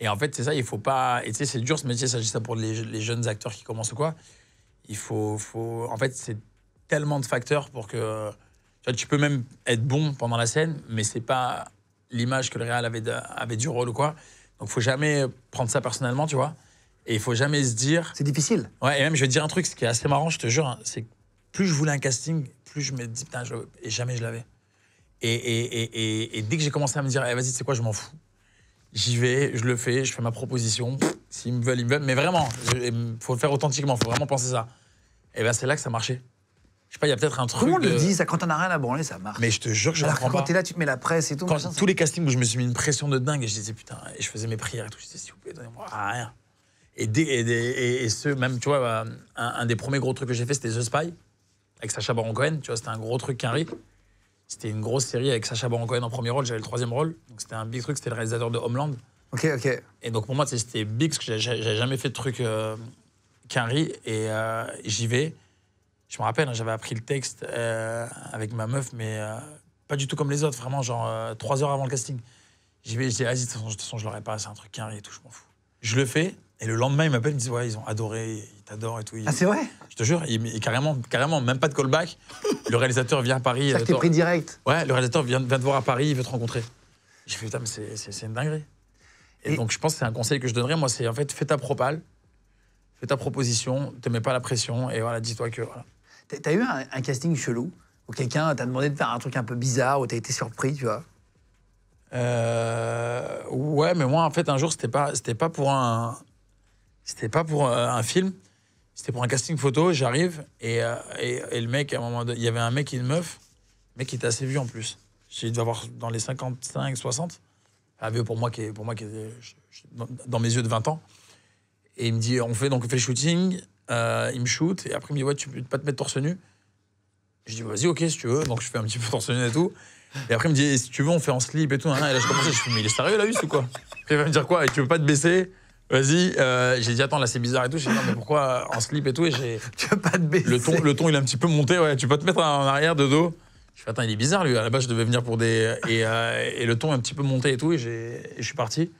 Et en fait, c'est ça, il faut pas. Et tu sais, c'est dur ce métier, s'agit ça pour les, jeunes acteurs qui commencent ou quoi. Il faut. faut... En fait, c'est tellement de facteurs pour que. Tu, vois, tu peux même être bon pendant la scène, mais c'est pas l'image que le réal avait, avait du rôle ou quoi. Donc, faut jamais prendre ça personnellement, tu vois. Et il faut jamais se dire. C'est difficile. Ouais, et même, je vais te dire un truc, ce qui est assez marrant, je te jure, hein, c'est que plus je voulais un casting, plus je me dis, putain, et jamais je l'avais. Et, et, et, dès que j'ai commencé à me dire, eh, vas-y, c'est quoi, je m'en fous. J'y vais, je le fais, je fais ma proposition. S'ils me veulent, ils me veulent. Mais vraiment, il faut le faire authentiquement, il faut vraiment penser ça. Et eh bien, c'est là que ça marchait. Je sais pas, il y a peut-être un truc. Tout le monde le dit, ça, quand t'en as rien à branler, ça marche. Mais je te jure que je Alors comprends quand t'es là, tu te mets la presse et tout. tous les castings où je me suis mis une pression de dingue et je disais putain, et je faisais mes prières et tout, je disais s'il vous plaît, donnez-moi rien. Et, ce, même, tu vois, un, des premiers gros trucs que j'ai fait, c'était The Spy, avec Sacha Baron Cohen. Tu vois, c'était un gros truc qu'un C'était une grosse série avec Sacha Baron Cohen en premier rôle, j'avais le troisième rôle. Donc c'était un big truc, c'était le réalisateur de Homeland. Ok, ok. Et donc pour moi, c'était big, parce que j'avais jamais fait de truc euh, Et euh, j'y vais. Je me rappelle, hein, j'avais appris le texte euh, avec ma meuf, mais euh, pas du tout comme les autres, vraiment, genre trois heures avant le casting. J'y vais, je dis, vas-y, de toute façon, je l'aurais pas, c'est un truc qu'un et tout, je m'en fous. Je le fais, et le lendemain, il m'appelle, il me dit Ouais, ils ont adoré, ils t'adorent et tout. Ah, c'est vrai Je te jure, carrément, carrément, même pas de callback. le réalisateur vient à Paris. Ça, euh, t'es pris direct Ouais, le réalisateur vient, te voir à Paris, il veut te rencontrer. J'ai fait Putain, mais c'est une dinguerie. Et, donc, je pense que c'est un conseil que je donnerais, moi, c'est en fait, fais ta propale, fais ta proposition, te mets pas la pression, et voilà, dis-toi que. T'as eu un, casting chelou Où quelqu'un t'a demandé de faire un truc un peu bizarre, où t'as été surpris, tu vois euh, ouais, mais moi, en fait, un jour, c'était pas, c'était pas pour un, c'était pas pour euh, un film, c'était pour un casting photo. J'arrive et, euh, et, le mec, à un moment il y avait un mec et une meuf. Le mec qui était assez vieux en plus. j'ai devait avoir dans les 55, 60. Un vieux pour moi qui pour moi qui dans mes yeux de 20 ans. Et il me dit on fait, donc on fait le shooting. Euh, il me shoot et après il me dit ouais, tu peux pas te mettre torse nu. Je dis vas-y, ok, si tu veux. Donc je fais un petit peu torse nu et tout. Et après, il me dit, si tu veux, on fait en slip et tout. Hein. Et là, je commence, je me dis, mais il est sérieux, là, ou quoi Il va me dire quoi Et tu veux pas te baisser Vas-y, euh, j'ai dit attends là c'est bizarre et tout. J'ai dit non mais pourquoi euh, en slip et tout et j'ai. tu veux pas de Le ton, le ton il a un petit peu monté ouais. Tu peux te mettre en arrière de dos. Je fais attends il est bizarre lui. À la base je devais venir pour des et, euh, et le ton est un petit peu monté et tout et j'ai je suis parti.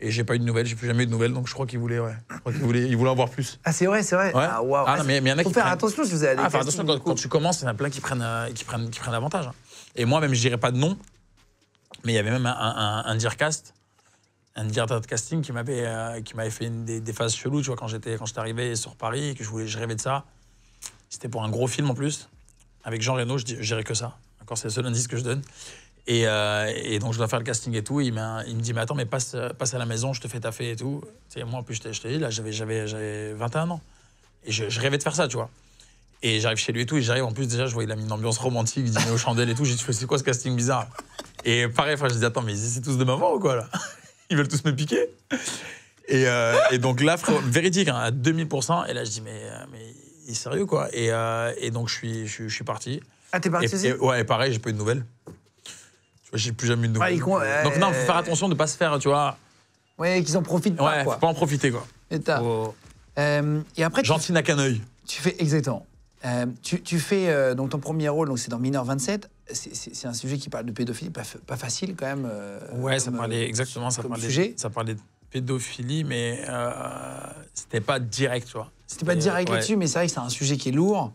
Et j'ai pas eu de nouvelles, j'ai plus jamais eu de nouvelles, donc je crois qu'il voulait, ouais. Je voulait, il voulait en voir plus. Ah, c'est vrai, c'est vrai. Ah, waouh. Ah, mais, y en a qui faire attention ah, quand, tu commences, il y en a plein qui prennent, euh, qui prennent, qui prennent l'avantage. Hein. Et moi-même, je dirais pas de nom, mais il y avait même un, un, un, un directeur de casting qui m'avait euh, qui m'avait fait une des, phases cheloues, tu vois, quand j'étais quand j'étais arrivé sur Paris et que je voulais, je rêvais de ça. C'était pour un gros film en plus avec Jean Reno, je, dirais que ça. encore c'est le seul indice que je donne. Et, euh, et, donc je dois faire le casting et tout. Il, il me dit mais attends mais passe passe à la maison, je te fais taffer et tout. c'est moi en plus je t'ai là j'avais j'avais j'avais 21 ans et je, rêvais de faire ça, tu vois. Et j'arrive chez lui et tout, et j'arrive en plus déjà, je vois, il a mis une ambiance romantique, dîner aux chandelles et tout. J'ai dit, c'est quoi ce casting bizarre Et pareil, je dis, attends, mais c'est tous de maman ou quoi là ils veulent tous me piquer. Et, euh, donc là, véridique, hein, à 2000%. Et là, je dis, mais, euh, mais il est sérieux, quoi. Et, euh, donc, je suis, je, suis parti. Ah, t'es parti Ouais, et pareil, j'ai pas eu de nouvelles. Tu j'ai plus jamais eu de nouvelles. donc, non, faut faire attention de pas se faire, tu vois. Ouais, qu'ils en profitent pas. Ouais, faut pas en profiter, quoi. Et, et après. Gentil n'a qu'un œil. Tu fais exactement. Euh, tu, fais euh, donc ton premier rôle, donc c'est dans Mineur 27. C'est un sujet qui parle de pédophilie, pas, facile quand même. Euh, ouais, ça parlait exactement, ça parlait, ça parlait de pédophilie, mais c'était pas direct, tu vois. C'était pas direct là-dessus, mais c'est vrai que c'est un sujet qui est lourd.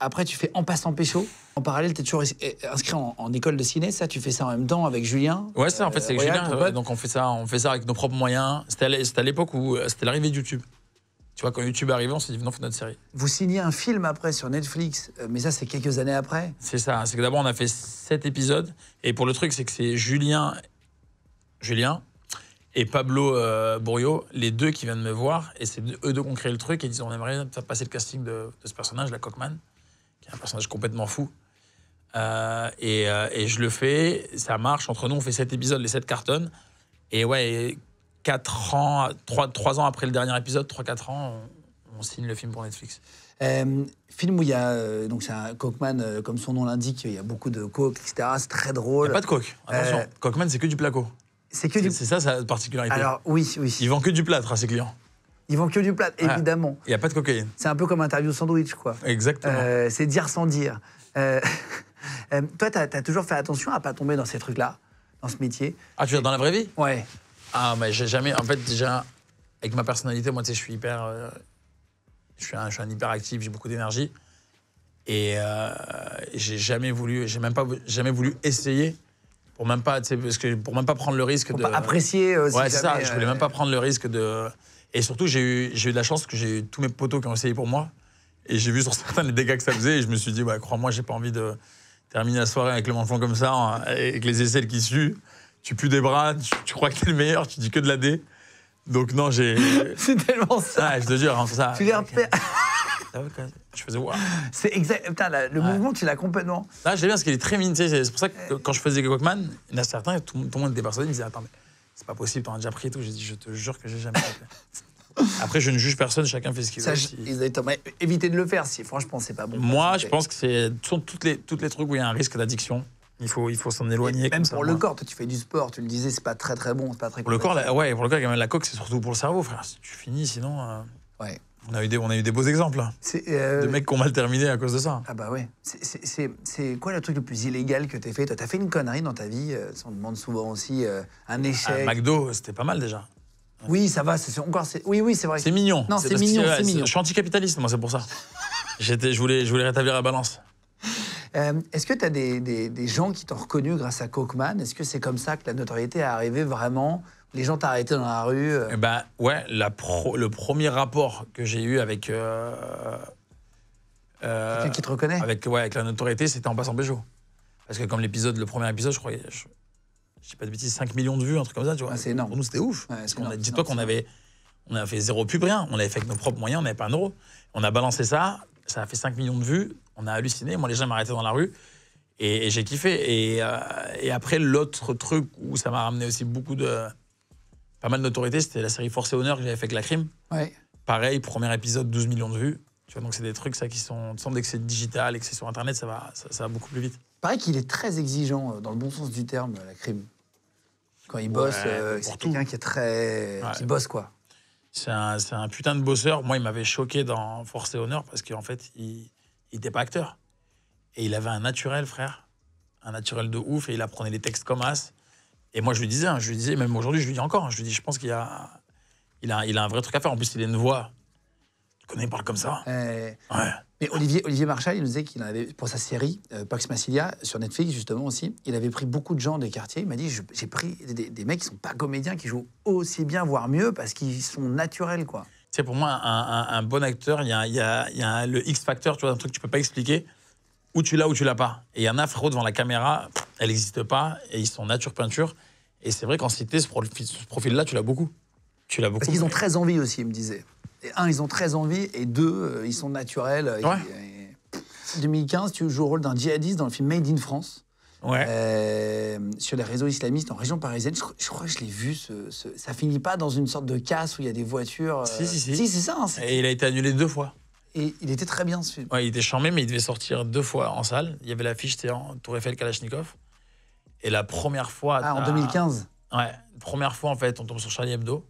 après, tu fais En passant pécho. En parallèle, tu es toujours inscrit en, école de ciné, ça, tu fais ça en même temps avec Julien. Ouais, ça, en fait, c'est avec Julien. donc on fait ça, on fait ça avec nos propres moyens. C'était à l'époque où c'était l'arrivée de YouTube. Tu vois, quand YouTube est arrivé, on s'est dit, non, fait notre série. Vous signez un film après sur Netflix, euh, mais ça, c'est quelques années après C'est ça. C'est que d'abord, on a fait sept épisodes. Et pour le truc, c'est que c'est Julien, Julien et Pablo euh, les deux qui viennent me voir. Et c'est eux deux qui ont créé le truc. Et ils disent, on aimerait passer le casting de, ce personnage, la Cockman, qui est un personnage complètement fou. Euh, et, euh, et, je le fais, ça marche. Entre nous, on fait sept épisodes, les sept cartons. Et ouais, 4 ans, 3, 3 ans après le dernier épisode, 3-4 ans, on, signe le film pour Netflix. Euh, film où il y a, euh, donc c'est un Cockman, euh, comme son nom l'indique, il y a beaucoup de coke, etc. C'est très drôle. Il n'y a pas de coke, attention. Cockman, c'est que du placo. C'est que du. C'est ça sa particularité. Alors, oui, oui. Ils vendent que du plâtre à ses clients. Ils vendent que du plâtre, évidemment. Il n'y a pas de cocaïne. C'est un peu comme interview sandwich, quoi. Exactement. c'est dire sans dire. toi, tu as, toujours fait attention à pas tomber dans ces trucs-là, dans ce métier. Ah, tu veux dire dans la vraie vie Ouais. Ah, mais j'ai jamais. En fait, déjà, avec ma personnalité, moi, tu sais, je suis hyper. Euh, je, suis un, je suis hyperactif, j'ai beaucoup d'énergie. Euh, et j'ai jamais voulu. J'ai même pas jamais voulu essayer. Pour même pas, parce que pour même pas prendre le risque Pour de. apprécier euh, Ouais, c'est ça. Je voulais euh, même pas prendre le risque de. Et surtout, j'ai eu, eu de la chance que j'ai eu tous mes potos qui ont essayé pour moi. Et j'ai vu sur certains les dégâts que ça faisait. Et je me suis dit, ouais, bah, crois-moi, j'ai pas envie de terminer la soirée avec le menton comme ça, hein, avec les aisselles qui suent tu pues des bras, tu, crois que t'es le meilleur, tu dis que de la D. Donc non, j'ai. c'est tellement ça. Ouais, ah, je te jure, hein, c'est ça. Tu les repères. Je faisais waouh. C'est exact. Putain, le mouvement, tu l'as complètement. Là, l'ai bien parce qu'il est très mine. C'est pour ça que quand je faisais Walkman, il y en a certains, tout, le monde était ils disaient Attends, mais c'est pas possible, t'en as déjà pris et tout. J'ai dit Je te jure que j'ai jamais Après, je ne juge personne, chacun fait ce qu'il veut. Si... Évitez de le faire si franchement, c'est pas bon. Moi, je pense que c'est. Sont toutes les, toutes les trucs où il y a un risque d'addiction. Il faut, il faut s'en éloigner. même pour le corps, toi, tu fais du sport, tu le disais, c'est pas très très bon, c'est pas très. Pour le corps, la, ouais, pour le corps, la coque, c'est surtout pour le cerveau, frère. Si tu finis, sinon. Euh, ouais. On a, eu des, on a eu des beaux exemples hein. euh, de mecs qui ont mal terminé à cause de ça. Ah bah ouais. C'est quoi le truc le plus illégal que t'as fait Toi, t'as fait une connerie dans ta vie. Euh, on demande souvent aussi un ah, échec. À McDo, c'était pas mal déjà. Oui, ça va. Encore, oui, oui, c'est vrai. C'est mignon. Non, c'est mignon, Je suis anticapitaliste, moi, c'est pour ça. je voulais, je voulais rétablir la balance. Euh, est-ce que tu as des, gens qui t'ont reconnu grâce à kokman? Est-ce que c'est comme ça que la notoriété est arrivée vraiment Les gens t'ont arrêté dans la rue euh? eh ben, ouais, le premier rapport que j'ai eu avec. Euh, quelqu'un qui te reconnaît avec, avec la notoriété, c'était en passant Peugeot. Parce que comme l'épisode, le premier épisode, je crois, je, j'ai sais pas de bêtises, 5 millions de vues, un truc comme ça, ah, c'est énorme. Pour nous, c'était ouf. a, dis-toi qu'on avait, on a fait zéro pub, rien. On l'avait fait avec nos propres moyens, on n'avait pas un euro. On a balancé ça, ça a fait 5 millions de vues on a halluciné. Moi, les gens m'arrêtaient dans la rue et, j'ai kiffé. Euh, et, après, l'autre truc où ça m'a ramené aussi beaucoup de. pas mal d'autorité, c'était la série Force et Honneur que j'avais fait avec la crime. Ouais. Pareil, premier épisode, 12 millions de vues. Tu vois, donc c'est des trucs ça qui sont. Tu dès que c'est digital que c'est sur Internet, ça va, ça, va beaucoup plus vite. Pareil qu'il est très exigeant, euh, dans le bon sens du terme, la crime. Quand il bosse, euh, c'est quelqu'un qui est très. qui bosse, quoi. C'est un, un, putain de bosseur. Moi, il m'avait choqué dans Force et Honneur parce qu'en fait, il, il n'était pas acteur. Et il avait un naturel, frère. Un naturel de ouf. Et il apprenait les textes comme as. Et moi, je lui disais, hein, je lui disais, même aujourd'hui, je lui dis encore, hein, je lui dis, je pense qu'il a, il a, il a un vrai truc à faire. En plus, il a une voix. Tu connais, il parle comme ça. Eh, mais Olivier, Olivier Marchal, il nous disait qu'il avait, pour sa série euh, Pax Massilia, sur Netflix justement aussi, il avait pris beaucoup de gens des quartiers. Il m'a dit j'ai pris des, des, mecs qui sont pas comédiens, qui jouent aussi bien, voire mieux, parce qu'ils sont naturels, quoi c'est pour moi, un, bon acteur, il y a, le X facteur tu vois, un truc que tu peux pas expliquer. Où tu l'as ou tu l'as pas. Et il y en a, frérot, devant la caméra, elle n'existe pas et ils sont nature peinture. Et c'est vrai qu'en cité, ce, profil, là tu l'as beaucoup. Tu l'as beaucoup. Parce qu'ils ont très envie aussi, ils me disait. un, ils ont très envie, et deux, euh, ils sont naturels. 2015, tu joues le rôle d'un djihadiste dans le film Made in France. Euh, sur les réseaux islamistes en région parisienne. Je, crois que je l'ai vu. Ce, ça finit pas dans une sorte de casse où il y a des voitures. Si, euh, si, c'est ça. Hein, et il a été annulé deux fois. Et il était très bien ce film. il était charmé, mais il devait sortir deux fois en salle. Il y avait l'affiche Tour Eiffel Kalachnikov. Et la première fois. Ah, en 2015 Ouais. Première fois, en fait, on tombe sur Charlie Hebdo.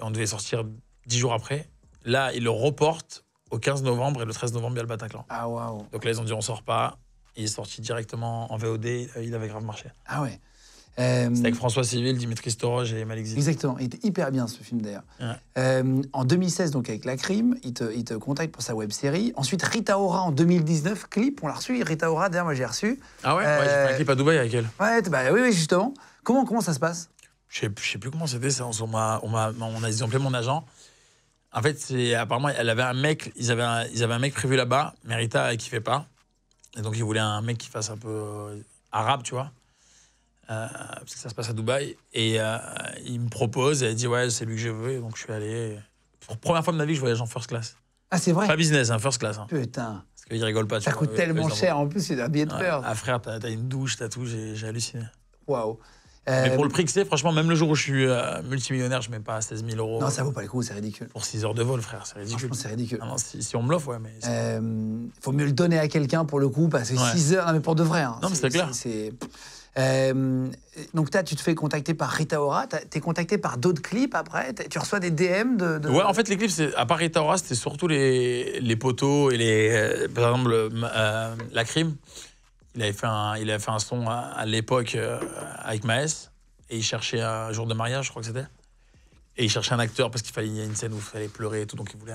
Et on devait sortir dix jours après. Là, ils le reporte au 15 novembre et le 13 novembre, il y a le Bataclan. Ah, waouh. Donc là, ils ont dit on sort pas. Il est sorti directement en VOD, euh, il avait grave marché. Ah ouais. Euh, avec François Civil, Dimitri Storoge et Zidane. Exactement. Il était hyper bien ce film d'ailleurs. Euh, en 2016, donc avec La Crime, il te, contacte pour sa web série. Ensuite, Rita Ora en 2019, clip, on l'a reçu. Rita Ora, d'ailleurs, moi j'ai reçu. Ah ouais, J'ai fait un clip à Dubaï avec elle. Ouais, bah, oui, oui, justement. Comment, comment ça se passe je sais, sais plus comment c'était On, a, on, on a, mon agent. En fait, apparemment, elle avait un mec, ils avaient un, ils avaient un mec prévu là-bas, mais Rita ne fait pas. Et donc, il voulait un mec qui fasse un peu euh, arabe, tu vois. Euh, parce que ça se passe à Dubaï. Et euh, il me propose, et il dit, ouais, c'est lui que je veux. donc, je suis allé. Pour la première fois de ma vie, je voyage en first class. Ah, c'est vrai Pas business, hein, first class. Hein. Putain. Parce qu'ils rigolent pas. ça coûte euh, tellement cher, en plus, c'est un billet de peur. Ah, frère, t'as une douche, t'as tout, j'ai halluciné. Waouh. Mais euh, pour le prix que c'est, franchement, même le jour où je suis euh, multimillionnaire, je ne mets pas 16 000 euros. Non, euh, ça vaut pas le coup, c'est ridicule. Pour 6 heures de vol, frère, c'est ridicule. c'est ridicule. Non, si, on me l'offre, ouais, mais. Il faut mieux le donner à quelqu'un pour le coup, parce que 6 heures, non, mais pour de vrai. Hein, non, mais c'est clair. C'est. Euh, donc, as, tu te fais contacter par Rita Ora, es contacté par d'autres clips après, tu reçois des DM de. de... Ouais, en fait, les clips, à part Rita Ora, c'était surtout les, les poteaux et les. par exemple, la crime. Il avait fait un, il avait fait un son à, l'époque euh, avec Maes. Et il cherchait un jour de mariage, je crois que c'était. Et il cherchait un acteur parce qu'il fallait y a une scène où il fallait pleurer et tout. Donc il voulait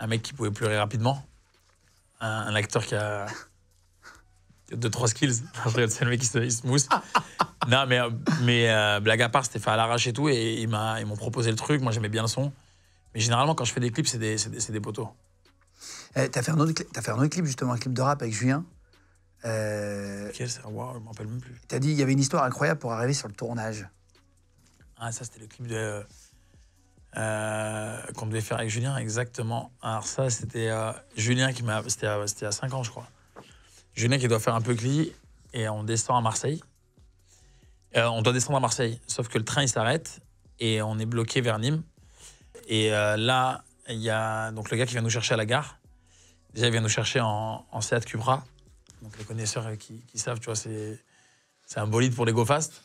un, mec qui pouvait pleurer rapidement. Un, acteur qui a, deux, trois skills. c'est le mec qui se, mousse. non, mais, euh, mais euh, blague à part, c'était fait à l'arrache et tout. Et ils m'ont proposé le truc. Moi, j'aimais bien le son. Mais généralement, quand je fais des clips, c'est des, des, des, poteaux. Eh, t'as fait, fait, un autre clip, justement, un clip de rap avec Julien euh, même plus. T'as dit, il y avait une histoire incroyable pour arriver sur le tournage. Ah, ça, c'était le clip de. Euh, qu'on devait faire avec Julien, exactement. Alors, ça, c'était euh, Julien qui m'a. C'était à 5 ans, je crois. Julien qui doit faire un peu cli et on descend à Marseille. on doit descendre à Marseille, sauf que le train il s'arrête et on est bloqué vers Nîmes. Et là, il y a donc le gars qui vient nous chercher à la gare. Déjà, il vient nous chercher en, en Seat Cupra. Donc les connaisseurs euh, qui, savent, tu vois, c'est un bolide pour les gofast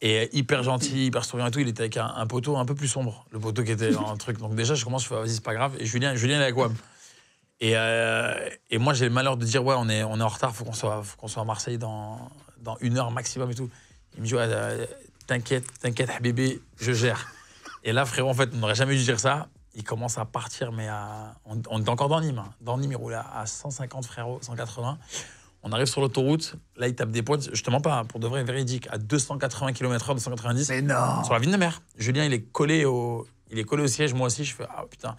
Et euh, hyper gentil, hyper souriant et tout, il était avec un, poteau un peu plus sombre, le poteau qui était un truc. Donc déjà, je commence, je fais, ah, vas-y, c'est pas grave. Et Julien, Julien est avec WAM. Et, euh, et moi, j'ai le malheur de dire, ouais, on est, on est en retard, faut qu'on soit, qu'on soit à Marseille dans, dans une heure maximum et tout. Il me dit, ouais, t'inquiète, t'inquiète, bébé, je gère. Et là, frérot, en fait, on n'aurait jamais dû dire ça. Il commence à partir, mais on, est encore dans Nîmes. Hein. Dans Nîmes, il roule à 150, frérot, 180. On arrive sur l'autoroute, là il tape des points, justement pas, pour de vrai, véridique, à 280 km/h, 290. et non Sur la ville de mer. Julien, il est collé au, il est collé au siège, moi aussi, je fais Ah putain,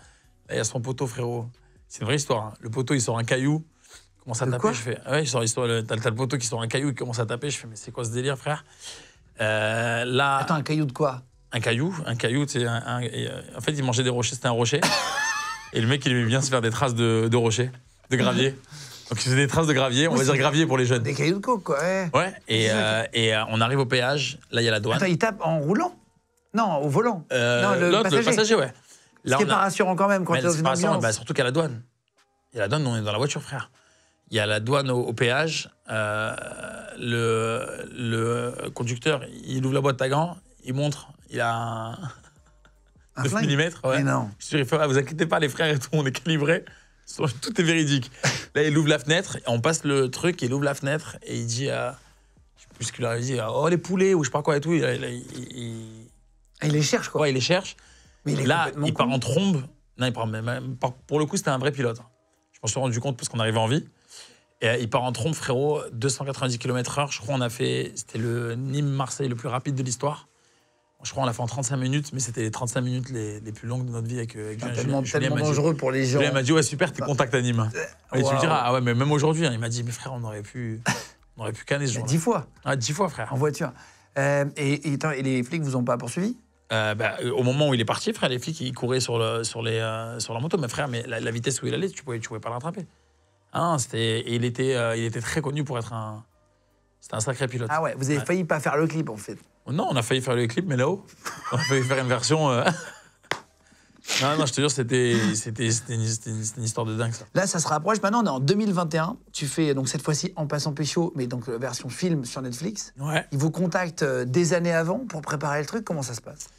là il y a son poteau, frérot. C'est une vraie histoire. Hein. Le poteau, il sort un caillou, commence à taper. je fais ah Ouais, t'as le, poteau qui sort un caillou, il commence à taper. Je fais Mais c'est quoi ce délire, frère euh, là, Attends, un caillou de quoi Un caillou, un caillou, c'est un, euh, en fait, il mangeait des rochers, c'était un rocher. et le mec, il aimait bien se faire des traces de, de rochers, de gravier. Donc c'est des traces de gravier, on va dire gravier pour les jeunes. Des cailloux de coke, quoi. Ouais. ouais et, euh, euh, on arrive au péage, là il y a la douane. Attends, il tape en roulant Non, au volant. Euh, non, le passager. le passager, ouais. Là, Ce qui n'est pas rassurant quand même quand tu es dans une bah, Surtout qu'il y a la douane. Il y a la douane, on est dans la voiture, frère. Il y a la douane au, péage. le, conducteur, il ouvre la boîte à gants, il montre, il a un, 9 mm, ouais. Mais non. Je suis, ah, vous inquiétez pas, les frères et tout, on est calibrés. Tout est véridique. Là, il ouvre la fenêtre, on passe le truc, il ouvre la fenêtre et il dit à. Je sais plus ce qu'il a dit, oh les poulets ou je sais pas quoi et tout. Il, il, il... Ah, les cherche quoi. il les cherche. Mais il là, il part en trombe. Non, il part même. Pour le coup, c'était un vrai pilote. Hein. Je m'en suis rendu compte parce qu'on arrivait en vie. Et euh, il part en trombe, frérot, 290 km/h. Je crois qu'on a fait. C'était le Nîmes-Marseille le plus rapide de l'histoire je crois qu'on l'a fait en 35 minutes, mais c'était les 35 minutes les, les, plus longues de notre vie avec, euh, avec ah, Julien. Tellement, dangereux pour les gens. Il m'a dit, ouais, super, tes contacts animé. Euh, et tu me diras, ah ouais, mais même aujourd'hui, hein, il m'a dit, mais frère, on aurait pu, on aurait pu canner ce jour. Dix fois. Ah, dix fois, frère. En voiture. Euh, et, et, les flics vous ont pas poursuivi bah, au moment où il est parti, frère, les flics ils couraient sur, le, sur, les, sur la moto. Mais frère, mais la, vitesse où il allait, tu pouvais, tu pouvais pas l'attraper. Hein, c'était, il, était, il était très connu pour être un, c'était un sacré pilote. Ah ouais, vous avez failli pas faire le clip en fait. Non, on a failli faire le clip, mais là-haut. On a failli faire une version. Euh, non, je te jure, c'était c'était- une, histoire de dingue, ça. Là, ça se rapproche. Maintenant, on est en 2021. Tu fais donc cette fois-ci En passant pécho, mais donc euh, version film sur Netflix. Ouais. Ils vous contactent euh, des années avant pour préparer le truc. Comment ça se passe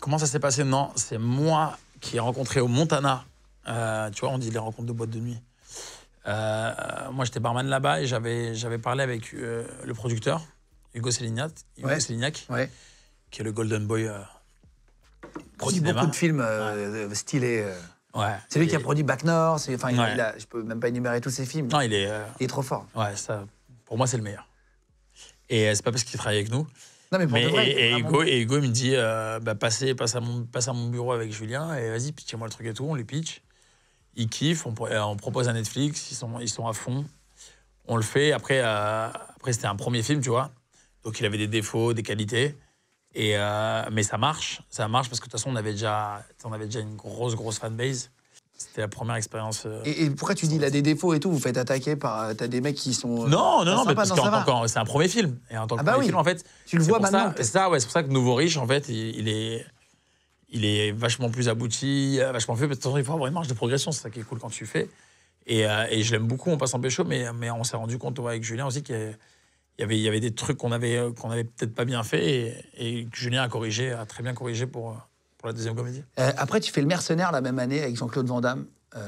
Comment ça s'est passé Non, c'est moi qui ai rencontré au Montana. tu vois, on dit les rencontres de boîte de nuit. moi, j'étais barman là-bas et j'avais j'avais parlé avec le producteur Hugo Selignac, qui est le Golden Boy. Euh, il produit beaucoup de films euh, euh, stylés. C'est lui qui a produit Back North. Enfin, ne je peux même pas énumérer tous ses films. Non, il est. il est trop fort. Ouais, ça, pour moi, c'est le meilleur. Et c'est pas parce qu'il travaille avec nous. Non, mais, pour de vrai, et, Hugo, et, il me dit bah, passez, passe, à mon, passe à mon bureau avec Julien et vas-y, pitchez-moi le truc et tout. On les pitch. Ils kiffent. On, propose à Netflix. Ils sont, ils sont à fond on le fait. Après, après c'était un premier film, tu vois. Donc il avait des défauts, des qualités. Et, euh, mais ça marche, ça marche parce que de toute façon, on avait déjà, on avait déjà une grosse, grosse fanbase. C'était la première expérience. Euh. et, pourquoi tu dis il a des défauts et tout Vous faites attaquer par. Euh, t'as des mecs qui sont. Non, non, non, parce c'est un premier film. Et en tant ah que bah premier film, en fait. Tu le vois maintenant. C'est ça, ouais, c'est pour ça que Nouveau Riche, en fait, il, est. Il est vachement plus abouti, vachement fait. de toute façon, il faut avoir une marge de progression, c'est ça qui est cool quand tu fais. Et, et je l'aime beaucoup, on passe en pécho, mais, mais on s'est rendu compte avec Julien aussi qu'il y il y avait des trucs qu'on avait, euh, qu'on avait peut-être pas bien fait et, que Julien a corrigé, a très bien corrigé pour, euh, pour la deuxième comédie. Euh, après, tu fais Le Mercenaire la même année avec Jean-Claude Van Damme.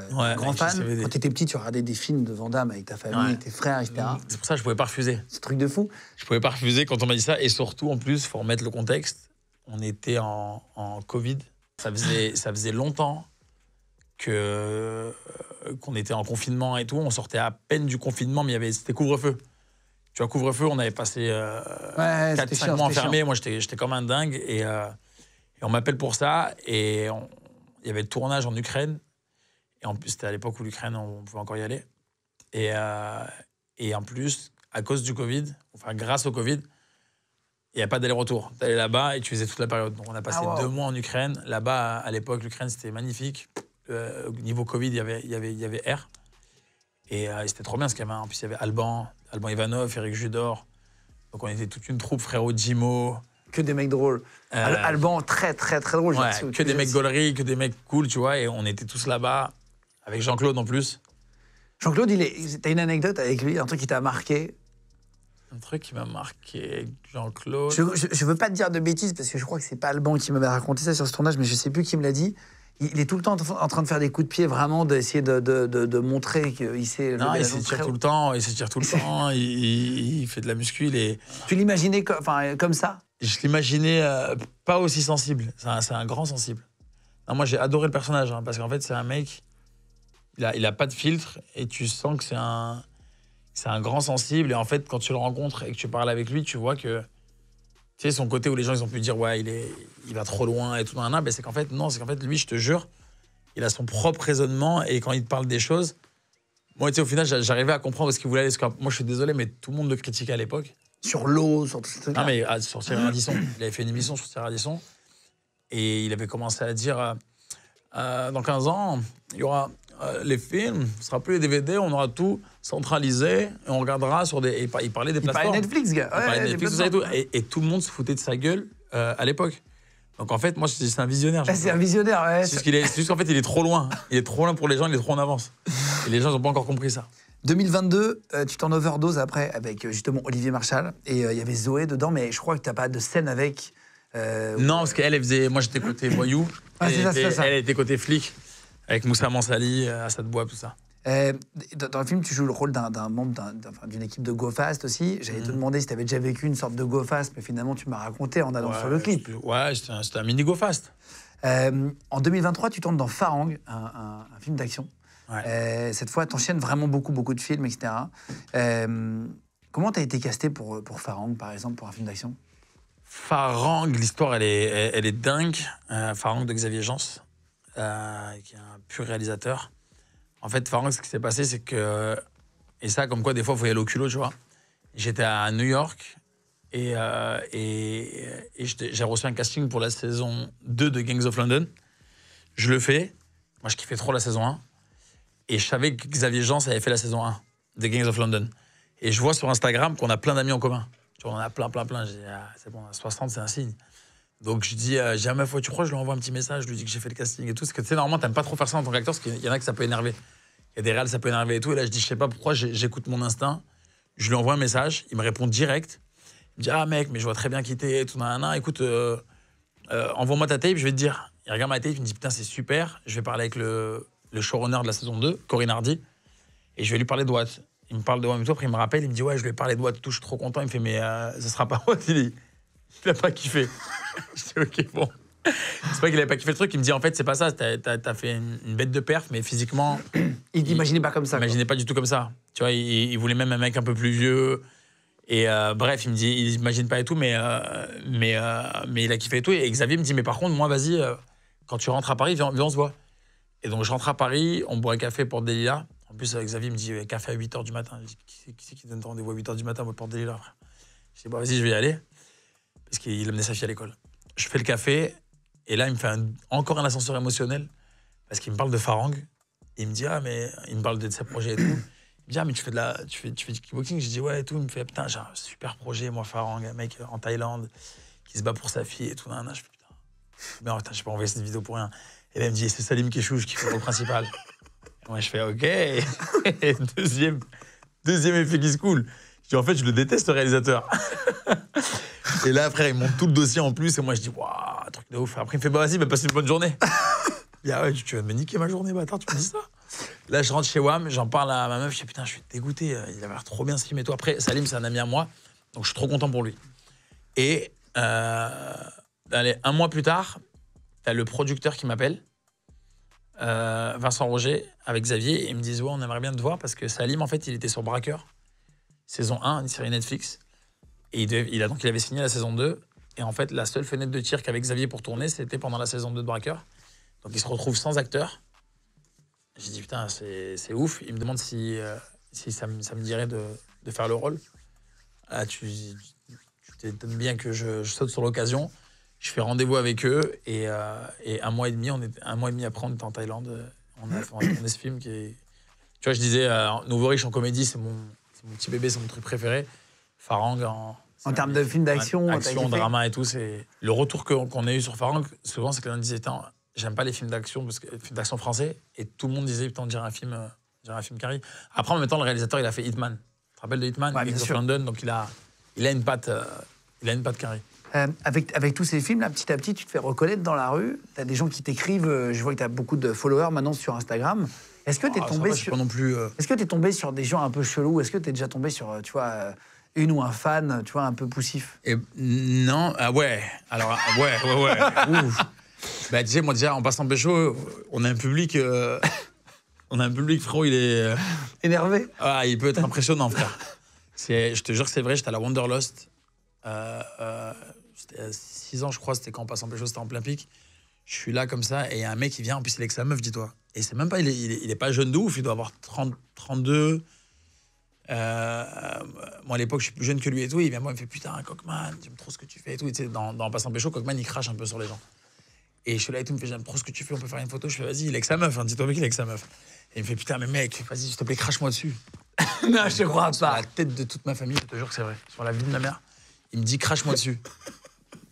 grand fan. Quand étais petit, tu regardais des films de Van Damme avec ta famille, tes frères, etc. Mm. C'est pour ça que je pouvais pas refuser. Ce truc de fou. Je pouvais pas refuser quand on m'a dit ça. Et surtout, en plus, faut remettre le contexte. On était en, Covid. Ça faisait, ça faisait longtemps que qu'on était en confinement et tout. On sortait à peine du confinement, mais avait c'était couvre-feu. Tu vois, couvre-feu, on avait passé euh, ouais, 4-5 mois enfermés. Moi, j'étais comme un dingue. Euh, et, on m'appelle pour ça. Et il y avait le tournage en Ukraine. Et en plus, c'était à l'époque où l'Ukraine, on pouvait encore y aller. Et, euh, et, en plus, à cause du Covid, enfin grâce au Covid, il n'y a pas d'aller-retour. Tu allais là-bas et tu faisais toute la période. Donc on a passé ah, deux mois en Ukraine. Là-bas, à l'époque, l'Ukraine, c'était magnifique. au niveau Covid, y il y, avait, y avait R. Et c'était trop bien ce qu'il y avait, en plus, il y avait Alban, Alban Ivanov, Eric Judor. Donc on était toute une troupe, frérot Jimo. Que des mecs drôles. Euh, Alban, très, très, très drôle. que des mecs gauleries, que des mecs cool, tu vois. Et on était tous là-bas, avec Jean-Claude en plus. Jean-Claude, est... t'as une anecdote avec lui, un truc qui t'a marqué un truc qui m'a marqué, Jean-Claude. Je, veux pas te dire de bêtises parce que je crois que c'est pas Alban qui m'avait raconté ça sur ce tournage, mais je sais plus qui me l'a dit il est tout le temps en train de faire des coups de pied, vraiment d'essayer de, montrer qu'il sait. Non, il s'étire tout le temps, il s'étire tout le temps, il, fait de la muscu. Il Tu l'imaginais comme ça Je l'imaginais euh, pas aussi sensible. C'est un, grand sensible. moi, j'ai adoré le personnage, hein, parce qu'en fait, c'est un mec, il a, pas de filtre, et tu sens que c'est un grand sensible. Et en fait, quand tu le rencontres et que tu parles avec lui, tu vois que tu sais, son côté où les gens ils ont pu dire ouais, il, est, il va trop loin et tout, nan, ben, c'est qu'en fait, non, c'est qu'en fait, lui, je te jure, il a son propre raisonnement et quand il te parle des choses, moi, tu sais, au final, j'arrivais à comprendre ce qu'il voulait aller. que moi, je suis désolé, mais tout le monde le critiquait à l'époque. Sur l'eau, sur tout ça. Non, mais ah, sur Thierry Radisson. Il avait fait une émission sur Thierry Radisson et il avait commencé à dire euh, euh, dans 15 ans, il y aura euh, les films, ce sera plus les DVD, on aura tout centralisé et on regardera sur des. Il parlait des plateformes. Il parlait Netflix, et, tout. Et, tout le monde se foutait de sa gueule euh, à l'époque. Donc en fait, moi, c'est un visionnaire. c'est un visionnaire, bah, ouais. C'est juste qu'en fait, il est trop loin. Il est trop loin pour les gens, il est trop en avance. Et les gens n'ont pas encore compris ça. 2022, euh, tu t'en overdose après avec justement Olivier Marchal. Et il y avait Zoé dedans, mais je crois que tu n'as pas de scène avec. non, parce qu'elle, faisait. Moi, j'étais côté voyou. Ah, ça, ça. Elle était côté flic avec Moussa Mansali, euh, Assad Bois, tout ça. Euh, dans le film, tu joues le rôle d'un membre d'une équipe de GoFast aussi. J'allais te mhm. demander si tu avais déjà vécu une sorte de GoFast, mais finalement, tu m'as raconté en allant sur le clip. Ouais, c'était un, mini GoFast. Euh, en 2023, tu tournes dans Farang, un, film d'action. cette fois, tu enchaînes vraiment beaucoup, beaucoup de films, etc. comment tu as été casté pour, pour Farang, par exemple, pour un film d'action Farang, l'histoire, elle est, elle, est dingue. Farang de Xavier Jans, qui est un pur réalisateur. En fait, Florence, ce qui s'est passé, c'est que. Et ça, comme quoi, des fois, il faut y aller au culot, tu vois. J'étais à New York et, euh, et, j'ai reçu un casting pour la saison 2 de Gangs of London. Je le fais. Moi, je kiffais trop la saison 1. Et je savais que Xavier Jean, ça avait fait la saison 1 de Gangs of London. Et je vois sur Instagram qu'on a plein d'amis en commun. Tu on en a plein, plein, plein. J'ai ah, c'est bon, 60, c'est un signe. Donc je dis, à ma fois tu crois, je lui envoie un petit message, je lui dis que j'ai fait le casting et tout. Parce que tu sais, normalement, t'aimes pas trop faire ça en tant qu'acteur, parce qu'il y en a que ça peut énerver. Il y a des réels, ça peut énerver et tout. Et là, je dis, je sais pas pourquoi, j'écoute mon instinct. Je lui envoie un message, il me répond direct. Il me dit, ah mec, mais je vois très bien quitter, tout, nan, nan, écoute, euh, euh, envoie-moi ta tape, je vais te dire. Il regarde ma tape, il me dit, putain, c'est super, je vais parler avec le, showrunner de la saison 2, Corinne Hardy, et je vais lui parler de Watt. Il me parle de Watt, après il me rappelle, il me dit, ouais, je vais parler de Watt, je trop content. Il me fait, mais euh, ça sera pas il n'a pas kiffé. je dis, OK, bon. C'est vrai qu'il n'avait pas kiffé le truc. Il me dit, en fait, c'est pas ça. T'as as, fait une, bête de perf, mais physiquement. il n'imaginait pas comme ça. Il n'imaginait pas du tout comme ça. Tu vois, il, voulait même un mec un peu plus vieux. Et euh, bref, il me dit, il n'imagine pas et tout, mais, euh, mais, euh, mais il a kiffé et tout. Et Xavier me dit, mais par contre, moi, vas-y, quand tu rentres à Paris, viens, on se voit. Et donc, je rentre à Paris, on boit un café pour Delila. En plus, Xavier me dit, café à 8 h du matin. Je dis, qui c'est qui, donne rendez-vous à 8 h du matin, pour pour Delia Je dis, bah, vas-y, je vais y aller parce qu'il amenait sa fille à l'école. Je fais le café, et là, il me fait encore un ascenseur émotionnel, parce qu'il me parle de Farang. Il me dit, ah, mais il me parle de ses projets et tout. Il me dit, ah, mais tu fais, de la, tu fais, tu fais du kickboxing Je dis, ouais, et tout. Il me fait, putain, j'ai un super projet, moi, Farang, un mec euh, en Thaïlande, qui se bat pour sa fille et tout. Non non Je fais, putain, mais n'ai pas envoyé cette vidéo pour rien. Et là, il me dit, c'est Salim Keshouj qui fait le principal. Moi, je fais, ok. deuxième, deuxième effet qui se coule en fait, je le déteste, le réalisateur. et là, frère, il monte tout le dossier en plus, et moi, je dis, waouh, truc de ouf. Après, il me fait, bah vas-y, bah, passe une bonne journée. Il me ah ouais, tu vas me niquer ma journée, bâtard, tu me dis ça Là, je rentre chez Wam, j'en parle à ma meuf, je dis putain, je suis dégoûté, euh, il avait l'air trop bien ce film et toi, Après, Salim, c'est un ami à moi, donc je suis trop content pour lui. Et euh, un mois plus tard, le producteur qui m'appelle, euh, Vincent Roger, avec Xavier, et ils me disent ouais, on aimerait bien te voir parce que Salim, en fait, il était sur Braqueur saison 1, une série Netflix. Et il, a donc il avait signé la saison 2. Et en fait, la seule fenêtre de tir qu'avait Xavier pour tourner, c'était pendant la saison 2 de Braqueur. Donc il se retrouve sans acteur. J'ai dit, putain, c'est ouf. Il me demande si, euh, si ça, ça, me dirait de, de, faire le rôle. Ah, tu, t'étonnes bien que je, saute sur l'occasion. Je fais rendez-vous avec eux. Et, euh, et, un, mois et demi, on est, un mois et demi après, on était en Thaïlande. On a, on a ce film qui est. Tu vois, je disais, euh, Nouveau Riche en comédie, c'est mon, c'est mon petit bébé, c'est mon truc préféré. Farang en. En termes de films d'action, action, drama et tout, c'est le retour qu'on a eu sur Farang. Souvent, c'est que l'on disait, j'aime pas les films d'action parce que d'action français, et tout le monde disait, putain, on un film, dire un film carré. Après, en même temps, le réalisateur, il a fait Hitman. Tu te rappelles de Hitman, ouais, London, donc il a, il a une patte, euh, il a une patte euh, avec, avec tous ces films, là, petit à petit, tu te fais reconnaître dans la rue. Tu as des gens qui t'écrivent. Euh, je vois que tu as beaucoup de followers maintenant sur Instagram. Est-ce que tu es, ah, tombé sur... Euh, est-ce que es tombé sur des gens un peu chelous Est-ce que tu es déjà tombé sur, euh, tu vois euh, une ou un fan, tu vois, un peu poussif Et eh, Non, ah ouais. Alors, ah ouais, ouais, ouais. Ouf. Bah, tu sais, moi, déjà, en passant pécho, on a un public. on a un public, frérot, il est. Énervé Ah, il peut être impressionnant, frère. Je te jure que c'est vrai, j'étais à la Wanderlust. Euh, c'était à 6 ans, je crois, c'était quand on passe en pécho, c'était en plein pic je suis là comme ça, et il y a un mec qui vient, en plus il est avec sa meuf, dis-toi. Et c'est même pas, il est, pas jeune de ouf, il doit avoir 30, 32. Euh, moi à l'époque, je suis plus jeune que lui et tout. Il vient moi, il me fait putain, Cockman, j'aime trop ce que tu fais et tout. Et tu sais, dans, dans Passant Pécho, Cockman il crache un peu sur les gens. Et je suis là et tout, il me fait j'aime trop ce que tu fais, on peut faire une photo. Je fais vas-y, il est avec sa meuf, hein, dis-toi mec, il est avec sa meuf. Et il me fait putain, mais mec, vas-y, s'il te plaît, crache-moi dessus. non, je te crois pas. la tête de toute ma famille, je te jure que c'est vrai. Sur la vie de ma mère, il me dit crache-moi dessus.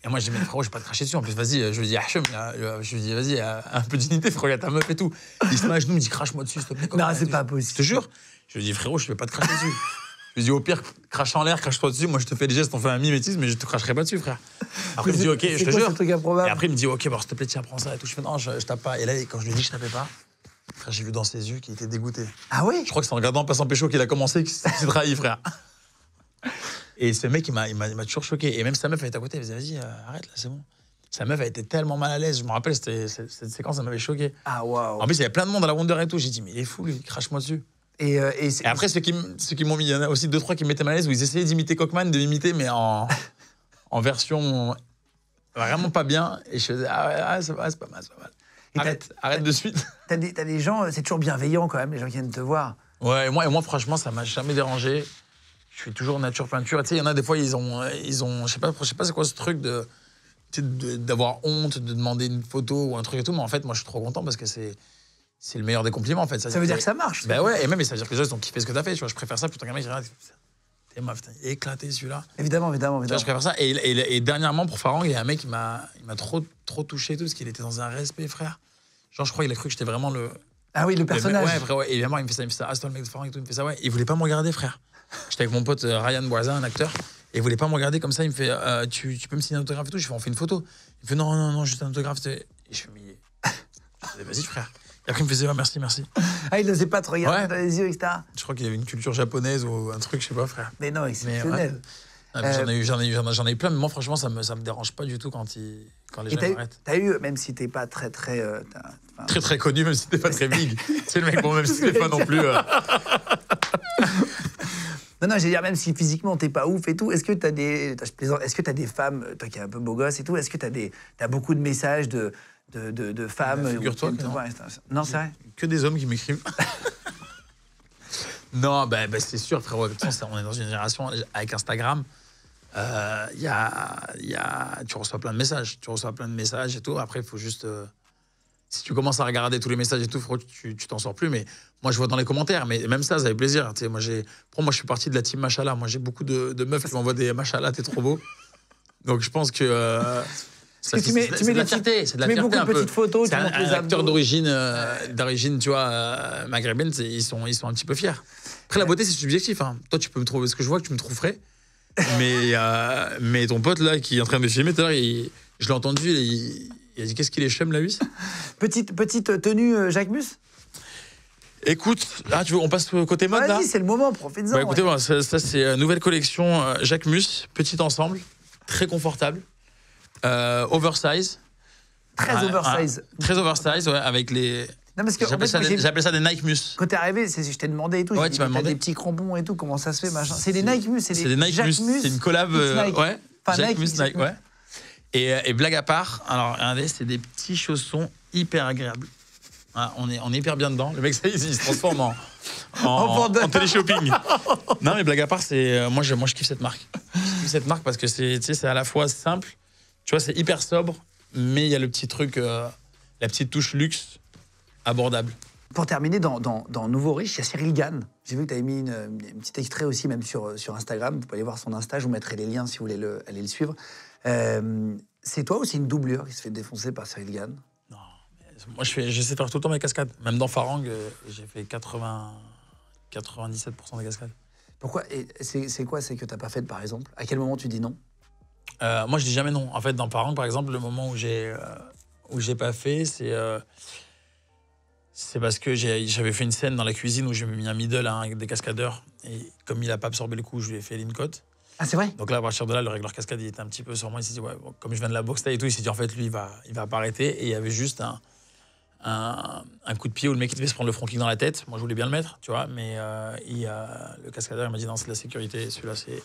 Et moi, j'ai dit, mais frérot, je vais pas te cracher dessus. En plus, vas-y, je lui dis, Hachem, je lui dis, vas-y, un peu d'unité, frérot, il y a ta meuf et tout. Il se met nous il me dit, crache-moi dessus, s'il te plaît. Non, c'est pas possible. Je te jure. Je lui dis, frérot, je vais pas te cracher dessus. Je lui dis, au pire, crache en l'air, crache-toi dessus. Moi, je te fais des gestes, on fait un mimétisme, mais je te cracherai pas dessus, frère. Après, il me dit, ok, je te jure. Et après, il me dit, ok, bon, s'il te plaît, tiens, prends ça et tout. Je fais, non, je, tape pas. Et là, quand je lui dis, je tapais pas. Frère, j'ai vu dans ses yeux qu'il était dégoûté. Ah oui Je crois que c'est en regardant Passant Pécho qu'il a commencé qu'il s'est trahi, frère. Et ce mec, il m'a toujours choqué. Et même sa meuf, elle était à côté, elle me disait, vas-y, euh, arrête là, c'est bon. Sa meuf, elle était tellement mal à l'aise. Je me rappelle, cette, cette séquence, ça m'avait choqué. Ah, waouh. En plus, il y avait plein de monde à la Wonder et tout. J'ai dit, mais il est fou, lui, crache-moi dessus. Et, euh, après, ceux qui, ceux qui m'ont mis, il y en a aussi deux, trois qui m'étaient mal à l'aise où ils essayaient d'imiter Cockman, de l'imiter, mais en, en version vraiment pas bien. Et je faisais, ah, ouais, ah, c'est pas, mal, c'est pas mal. arrête, arrête de suite. T'as des, des gens, euh, c'est toujours bienveillant quand même, les gens qui viennent te voir. Ouais, moi, et moi franchement, ça m'a jamais dérangé je suis toujours nature peinture. Tu sais, il y en a des fois, ils ont, ils ont je sais pas, je sais pas c'est quoi ce truc de d'avoir honte de demander une photo ou un truc et tout mais en fait moi je suis trop content parce que c'est c'est le meilleur des compliments en fait ça, ça veut dire que ça marche ben ouais et même ça veut dire que les gens ils ont kiffé ce que t'as fait je préfère ça plutôt qu'un mec qui t'es ma putain éclaté celui-là évidemment évidemment, évidemment. je préfère ça et, dernièrement pour Farang il y a un mec qui m'a il m'a trop trop touché tout parce qu'il était dans un respect frère genre je crois qu'il a cru que j'étais vraiment le ah oui le personnage ouais, ouais. et évidemment il me fait ça il me fait ça ah mec de Farang il me fait ça ouais il voulait pas me regarder frère J'étais avec mon pote euh, Ryan Boisin, un acteur, et il voulait pas me regarder comme ça. Il me fait euh, tu, peux me signer un autographe et tout Je fais On fait une photo. Il me fait Non, non, non, juste un autographe. Et je fais vas-y, frère. Et après, il me faisait merci, merci. Ah, il n'osait pas te regarder dans les yeux, etc. Je crois qu'il y avait une culture japonaise ou un truc, je sais pas, frère. Mais non, exceptionnel. Ah, euh, j'en ai eu, j'en ai, j'en ai plein, mais moi franchement ça me ça me dérange pas du tout quand il quand les gens m'arrêtent. T'as eu même si t'es pas très très euh, très très connu même si t'es pas très big. C'est le mec bon même si t'es pas non plus. Euh. Non non, non, veux dire, même si physiquement t'es pas ouf et tout, est-ce que t'as des. est-ce que t'as des femmes, toi qui es un peu beau gosse et tout, est-ce que t'as des. T'as beaucoup de messages de, de, de, femmes. Bah, figure-toi. non, non c'est vrai. Que des hommes qui m'écrivent. Non, ben, ben, c'est sûr, frérot. on est dans une génération avec Instagram. Euh, y a, y a, tu reçois plein de messages. Tu reçois plein de messages et tout. Après, il faut juste. Euh, si tu commences à regarder tous les messages et tout, frérot, tu t'en sors plus. Mais moi, je vois dans les commentaires. Mais même ça, ça fait plaisir. Tu sais, moi, pour moi, je suis parti de la team Machala. Moi, j'ai beaucoup de, meufs qui m'envoient des Machala, t'es trop beau. Donc, je pense que. Euh, mets de la fierté. C'est de la fierté un peu. petites photos, les acteurs d'origine, euh, d'origine, tu vois, euh, maghrébine, ils sont, ils sont un petit peu fiers. Après, la beauté, c'est subjectif. Hein. Toi, tu peux me trouver ce que je vois, que tu me trouverais. Mais, euh, mais ton pote, là, qui est en train de me filmer tout à l'heure, je l'ai entendu, il, a dit Qu'est-ce qu'il est chum, la lui petite, petite tenue, Jacques Mus Écoute, là, ah, tu on passe côté mode vas c'est le moment, profite-en. Bah, écoutez, ça, ça c'est nouvelle collection Jacques Mus, petit ensemble, très confortable. Euh, oversize. Très ah, oversize. Ah, très oversize, ouais, avec les. J'appelle ça, des Nike Mus. Quand t'es arrivé, je t'ai demandé et tout. Ouais, tu m'as demandé. des petits crampons et tout, comment ça se fait, machin. C'est des Nike Mus, c'est des, Nike Mus C'est une collab. Nike. Euh, ouais. Enfin, Nike, Nike, ouais. Euh, et, blague à part, alors regardez, c'est des petits chaussons hyper agréables. Ah, on, est, on est hyper bien dedans. Le mec, ça, il, se transforme en, en, télé-shopping. non, mais blague à part, moi, je, moi, je kiffe cette marque. Je kiffe cette marque parce que c'est à la fois simple, tu vois, c'est hyper sobre, mais il y a le petit truc, euh, la petite touche luxe abordable. Pour terminer, dans, dans, dans Nouveau Riche, il y a Cyril Gann. J'ai vu que tu avais mis un petit extrait aussi, même sur, sur Instagram. Vous pouvez aller voir son Insta, je vous mettrai les liens si vous voulez le, aller le suivre. Euh, c'est toi ou c'est une doublure qui se fait défoncer par Cyril Gann Non, moi j'essaie je de faire tout le temps mes cascades. Même dans Farang, euh, j'ai fait 80, 97% des cascades. Pourquoi C'est quoi C'est que tu n'as pas fait, par exemple À quel moment tu dis non euh, moi, je dis jamais non. En fait, dans parents par exemple, le moment où j'ai euh, où j'ai pas fait, c'est euh, c'est parce que j'avais fait une scène dans la cuisine où j'ai mis un middle à hein, des cascadeurs et comme il a pas absorbé le coup, je lui ai fait une Ah, c'est vrai Donc là, à partir de là, le régleur cascade, il était un petit peu sur moi. Il s'est dit, ouais, comme je viens de la boxe et tout, il s'est dit, en fait, lui, il va, il va pas arrêter. Et il y avait juste un, un, coup de pied où le mec, il devait se prendre le front kick dans la tête. Moi, je voulais bien le mettre, tu vois, mais il, le cascadeur, il m'a dit, non, c'est la sécurité, celui-là, c'est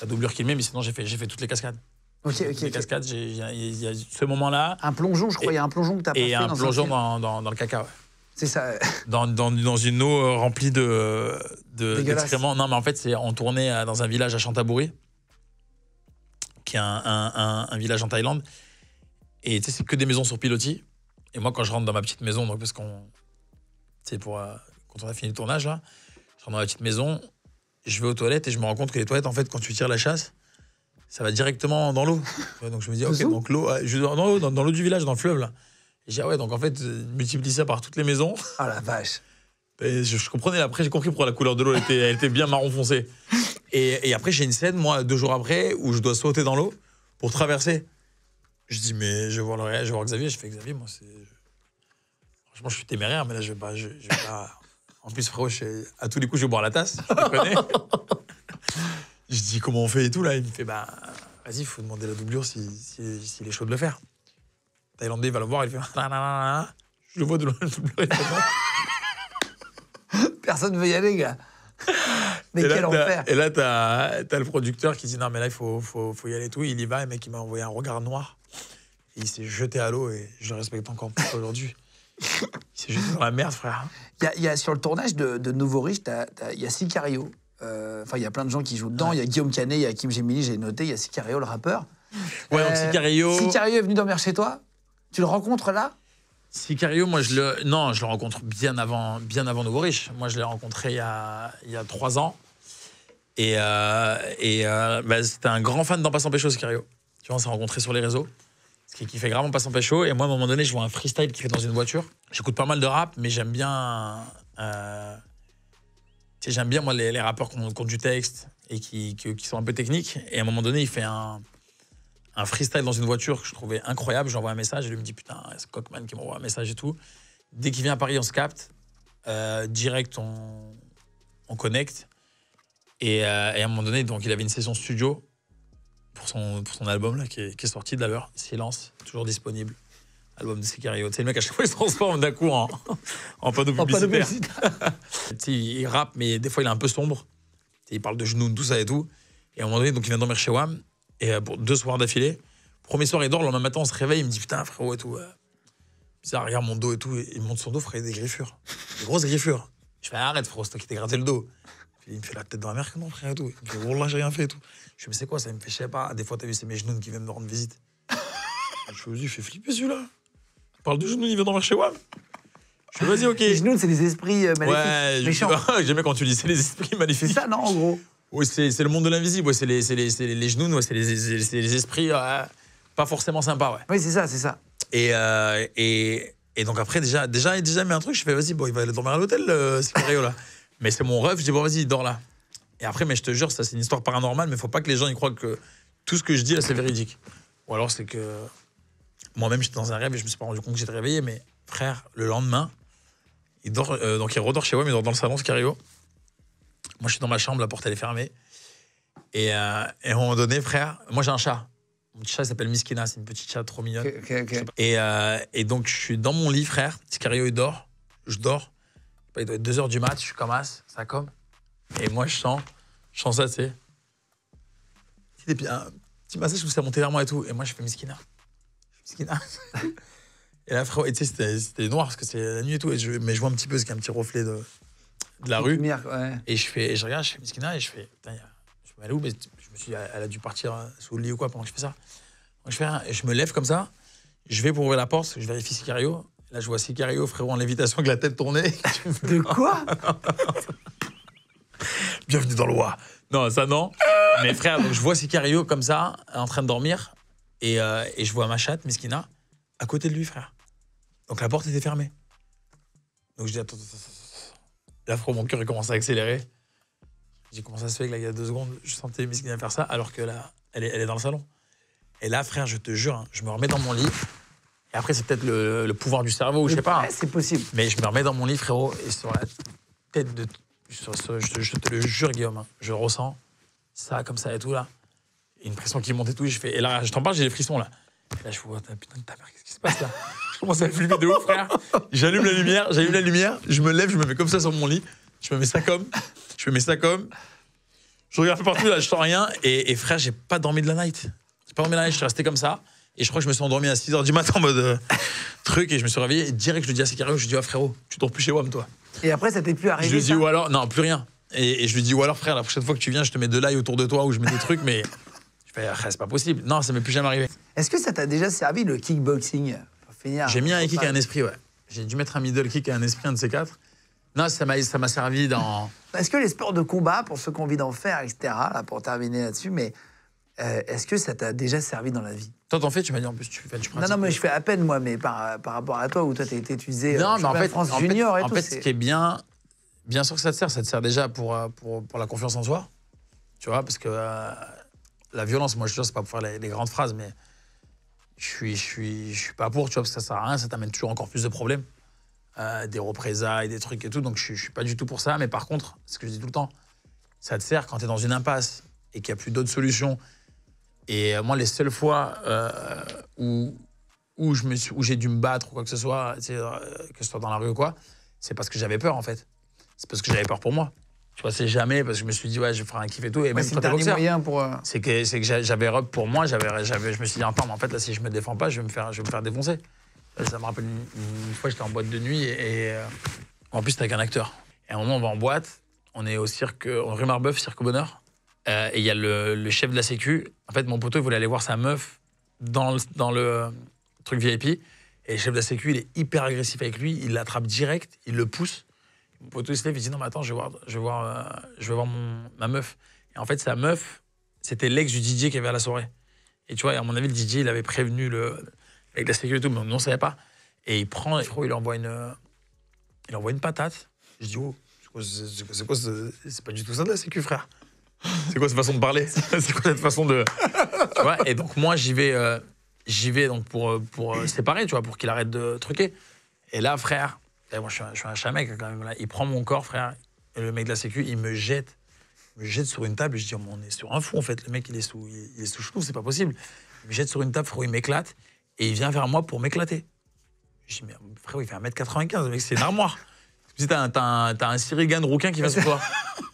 la doublure qu'il met, mais sinon j'ai fait, j'ai fait toutes les cascades. Ok, ok. Les cascades, il y, a ce moment-là. Un plongeon, je crois, il y a un plongeon que tu as Et fait un dans plongeon dans, dans, dans, le caca, C'est ça. Dans, dans, une eau euh, remplie de, d'excréments. non, mais en fait, c'est en tournée euh, dans un village à Chantaburi, qui est un, un, village en Thaïlande. Et tu sais, c'est que des maisons sur pilotis. Et moi, quand je rentre dans ma petite maison, donc parce qu'on. Tu pour. Euh, quand on a fini le tournage, là, je rentre dans ma petite maison, je vais aux toilettes et je me rends compte que les toilettes, en fait, quand tu tires la chasse, ça va directement dans l'eau. Donc je me dis, ok, donc l'eau, ah, dans l'eau, dans, l'eau du village, dans le fleuve, là. Et je ah ouais, donc en fait, euh, multiplie ça par toutes les maisons. Ah la vache. je, comprenais, après j'ai compris pourquoi la couleur de l'eau, elle était, elle bien marron foncé. Et, après, j'ai une scène, moi, deux jours après, où je dois sauter dans l'eau pour traverser. Je dis, mais je vais voir, je vois Xavier, je fais Xavier, moi, c'est. Franchement, je suis téméraire, mais là, je vais pas. je vais pas en plus, frérot, à tous les coups, je vais boire la tasse. Je, dis comment on fait et tout là. Il me fait bah vas-y, il faut demander la doublure s'il si, si, si est chaud de le faire. Thaïlandais va le voir, il fait je le vois de loin Personne veut y aller, gars. Mais et quel là, enfer Et là, t'as le producteur qui dit non mais là il faut, y aller et tout. Il y va, et mec il m'a envoyé un regard noir. il s'est jeté à l'eau et je le respecte encore plus aujourd'hui. Il s'est jeté dans la merde, frère. Il y, a sur le tournage de, Nouveau Riche, il y a Sicario. Euh, enfin, il y a plein de gens qui jouent dedans. Il y a Guillaume Canet, il y a Kim Gemini, j'ai noté. Il y a Sicario, le rappeur. Ouais, donc euh, Sicario. Sicario est venu dormir chez toi. Tu le rencontres là Sicario, moi je le. Non, je le rencontre bien avant, bien avant Nouveau Riche. Moi je l'ai rencontré il y, a, il y a trois ans. Et, euh, bah, c'était un grand fan d'En Passant Pécho, Sicario. Tu vois, on s'est rencontrés sur les réseaux qui, fait vraiment pas son pécho. Et moi, à un moment donné, je vois un freestyle qui fait dans une voiture. J'écoute pas mal de rap, mais j'aime bien. Euh, j'aime bien, moi, les, rappeurs qui ont du texte et qui, qui, sont un peu techniques. Et à un moment donné, il fait un, freestyle dans une voiture que je trouvais incroyable. J'envoie un message et lui me dit Putain, c'est Cockman qui m'envoie un message et tout. Dès qu'il vient à Paris, on se capte. Euh, direct, on, on connecte. Et, euh, et, à un moment donné, donc, il avait une session studio pour son, son album là, qui, est, qui est sorti d'ailleurs, Silence, toujours disponible. Album de Sicario. C'est le mec à chaque fois il se transforme d'un coup en, panneau publicitaire. il rappe, mais des fois il est un peu sombre. Il parle de genoux, tout ça et tout. Et à un moment donné, donc il vient dormir chez WAM, et euh, pour deux soirs d'affilée. Premier soir, il dort, le lendemain matin, on se réveille, il me dit Putain, frérot, et tout. Euh, bizarre, regarde mon dos et tout. il monte son dos, frère, il y a des griffures. Des grosses griffures. Je fais Arrête, frérot, c'est toi qui t'es gratté le dos. Il me fait la tête dans la mer, non, frère, et tout. Il me dit, là, j'ai rien fait et tout. Je me mais c'est quoi, ça me fait, chier, pas. Des fois, t'as vu, c'est mes genoux qui viennent me rendre visite. je me dis, fais flipper celui-là. Il parle de genoux, il vient dans chez WAM. Je me dis, ok. Les genoux, c'est les esprits euh, maléfiques. Ouais, j'aimais quand tu dis « C'est les esprits maléfiques. C'est ça, non, en gros Oui, c'est le monde de l'invisible, c'est les, les, les, genoux, c'est les, esprits pas forcément sympas, ouais. Oui, c'est ça, c'est ça. Et, euh, et, et, donc après, déjà, déjà, déjà, mis un truc, je fais, vas-y, bon, il va aller dormir à l'hôtel, euh, ce là. Mais c'est mon rêve, je dis, bon, vas-y, dors là. Et après, mais je te jure, ça, c'est une histoire paranormale, mais il faut pas que les gens y croient que tout ce que je dis là, c'est véridique. Ou alors, c'est que moi-même, j'étais dans un rêve et je me suis pas rendu compte que j'étais réveillé, mais frère, le lendemain, il dort, euh, donc il redort chez moi, mais il dans le salon, Scario. Moi, je suis dans ma chambre, la porte, elle est fermée. Et, euh, à un moment donné, frère, moi, j'ai un chat. Mon petit chat s'appelle Miskina, c'est une petite chat trop mignonne. Et, euh, et, donc, je suis dans mon lit, frère. Scario, il dort. Je dors. Bah, il doit être 2h du match, je suis comme As, ça comme. Et moi, je sens, je sens ça, tu sais. Un petit massage où ça montait vers moi et tout. Et moi, je fais miskina. Miskina. et là, frérot, tu sais, c'était noir parce que c'est la nuit et tout. mais je vois un petit peu ce qu'il y a un petit reflet de, la rue. Et je fais, je regarde, je fais miskina et je fais, putain, je me où Mais je me suis dit, elle a dû partir hein, sous le lit ou quoi pendant que je fais ça. je fais je me lève comme ça. Je vais pour ouvrir la porte, je vérifie Sicario. Là, je vois Sicario, frérot, en lévitation avec la tête tournée. de quoi Bienvenue dans l'Oie. Non, ça non. Mais frère, je vois Sicario comme ça, en train de dormir, et, euh, je vois ma chatte, Miskina, à côté de lui, frère. Donc la porte était fermée. Donc je dis, attends, attends, attends. Là, frérot, mon cœur il commence à accélérer. J'ai commencé à se fait que là, il y a deux secondes, je sentais Miskina faire ça, alors que là, elle est, dans le salon. Et là, frère, je te jure, hein, je me remets dans mon lit. Et après, c'est peut-être le, pouvoir du cerveau, ou je sais pas. Hein. c'est possible. Mais je me remets dans mon lit, frérot, et sur la tête de. je, te le jure, Guillaume, hein, je ressens ça comme ça et tout, là. Une pression qui monte et tout. Et, je fais, et là, je t'en parle, j'ai des frissons, là. là, je vois, putain de ta mère, qu'est-ce qui se passe là Je commence à flipper de ouf, frère. J'allume la lumière, j'allume la lumière, je me lève, je me mets comme ça sur mon lit, je me mets ça comme, je me mets ça comme. Je regarde partout, là, je sens rien. Et, et frère, j'ai pas dormi de la night. J'ai pas dormi de la night, je suis resté comme ça. Et je crois que je me suis endormi à 6h du matin en mode euh, truc et je me suis réveillé. Et direct, je lui dis à Sicario, je lui dis, ah frérot, tu dors plus chez WAM, toi. Et après, ça t'est plus arrivé. Je lui dis, ou alors, non, plus rien. Et, je lui dis, ou alors, frère, la prochaine fois que tu viens, je te mets de l'ail autour de toi ou je mets des trucs, mais je fais, ah, c'est pas possible. Non, ça m'est plus jamais arrivé. Est-ce que ça t'a déjà servi le kickboxing J'ai mis un kick à un esprit, ouais. J'ai dû mettre un middle kick à un esprit, un de ces quatre. Non, ça m'a servi dans. Est-ce que les sports de combat, pour ceux qui ont envie d'en faire, etc., là, pour terminer là-dessus, mais euh, est-ce que ça t'a déjà servi dans la vie Toi, t'en fais, tu m'as dit en plus, tu, fais, tu Non, non, mais je fais à peine, moi, mais par, rapport à toi, où toi, t'as été utilisé non, euh, mais en fait, France en Junior et En fait, ce qui est bien, bien sûr que ça te sert, ça te sert déjà pour, euh, pour, pour la confiance en soi, tu vois, parce que la violence, moi, je suis c'est pas pour faire les, grandes phrases, mais je suis, je, suis, pas pour, tu vois, parce que ça sert à rien, ça t'amène toujours encore plus de problèmes, des représailles, des trucs et tout, donc je, je suis pas du tout pour ça, mais par contre, ce que je dis tout le temps, ça te sert quand t'es dans une impasse et qu'il n'y a plus d'autres solutions et euh, moi, les seules fois euh, où, où, j'ai dû me battre ou quoi que ce soit, euh, que ce soit dans la rue ou quoi, c'est parce que j'avais peur en fait. C'est parce que j'avais peur pour moi. Tu vois, c'est jamais parce que je me suis dit, ouais, je vais faire un kiff et tout. Et même c'est le moyen pour. C'est que, c'est que j'avais rep pour moi, j'avais, j'avais, je me suis dit, attends, mais en fait, là, si je me défends pas, je vais me faire, je vais me faire défoncer. Ça me rappelle une, fois, j'étais en boîte de nuit et, en plus, t'es avec un acteur. Et à un moment, on va en boîte, on est au cirque, rue Marbeuf, cirque Bonheur. Euh, et il y a le, chef de la sécu. En fait, mon poteau, il voulait aller voir sa meuf dans le, euh, truc VIP. Et le chef de la sécu, il est hyper agressif avec lui. Il l'attrape direct, il le pousse. Mon poteau, il se lève, il dit Non, mais attends, je vais voir, je vais voir, euh, ma meuf. Et en fait, sa meuf, c'était l'ex du Didier qui avait à la soirée. Et tu vois, à mon avis, le Didier, il avait prévenu le, avec la sécu et tout, mais on ne savait pas. Et il prend, il envoie une, il envoie une patate. Je dis Oh, c'est quoi, c'est pas du tout ça de la sécu, frère. C'est quoi cette façon de parler C'est quoi cette façon de. tu vois, et donc moi j'y vais, euh, j'y vais donc pour, euh, pour euh, séparer, tu vois, pour qu'il arrête de truquer. Et là, frère, moi je suis, un, je suis hein, quand même. Là, il prend mon corps, frère, et le mec de la Sécu, il me jette, il me jette sur une table. Et je dis, on est sur un fou en fait. Le mec, il est sous, il, est sous chelou, c'est pas possible. Il me jette sur une table, frère, il m'éclate et il vient vers moi pour m'éclater. Je dis, mais frère, il fait 1m95, le mec, c'est une armoire. Tu t'as un, sirigan rouquin qui va se voir.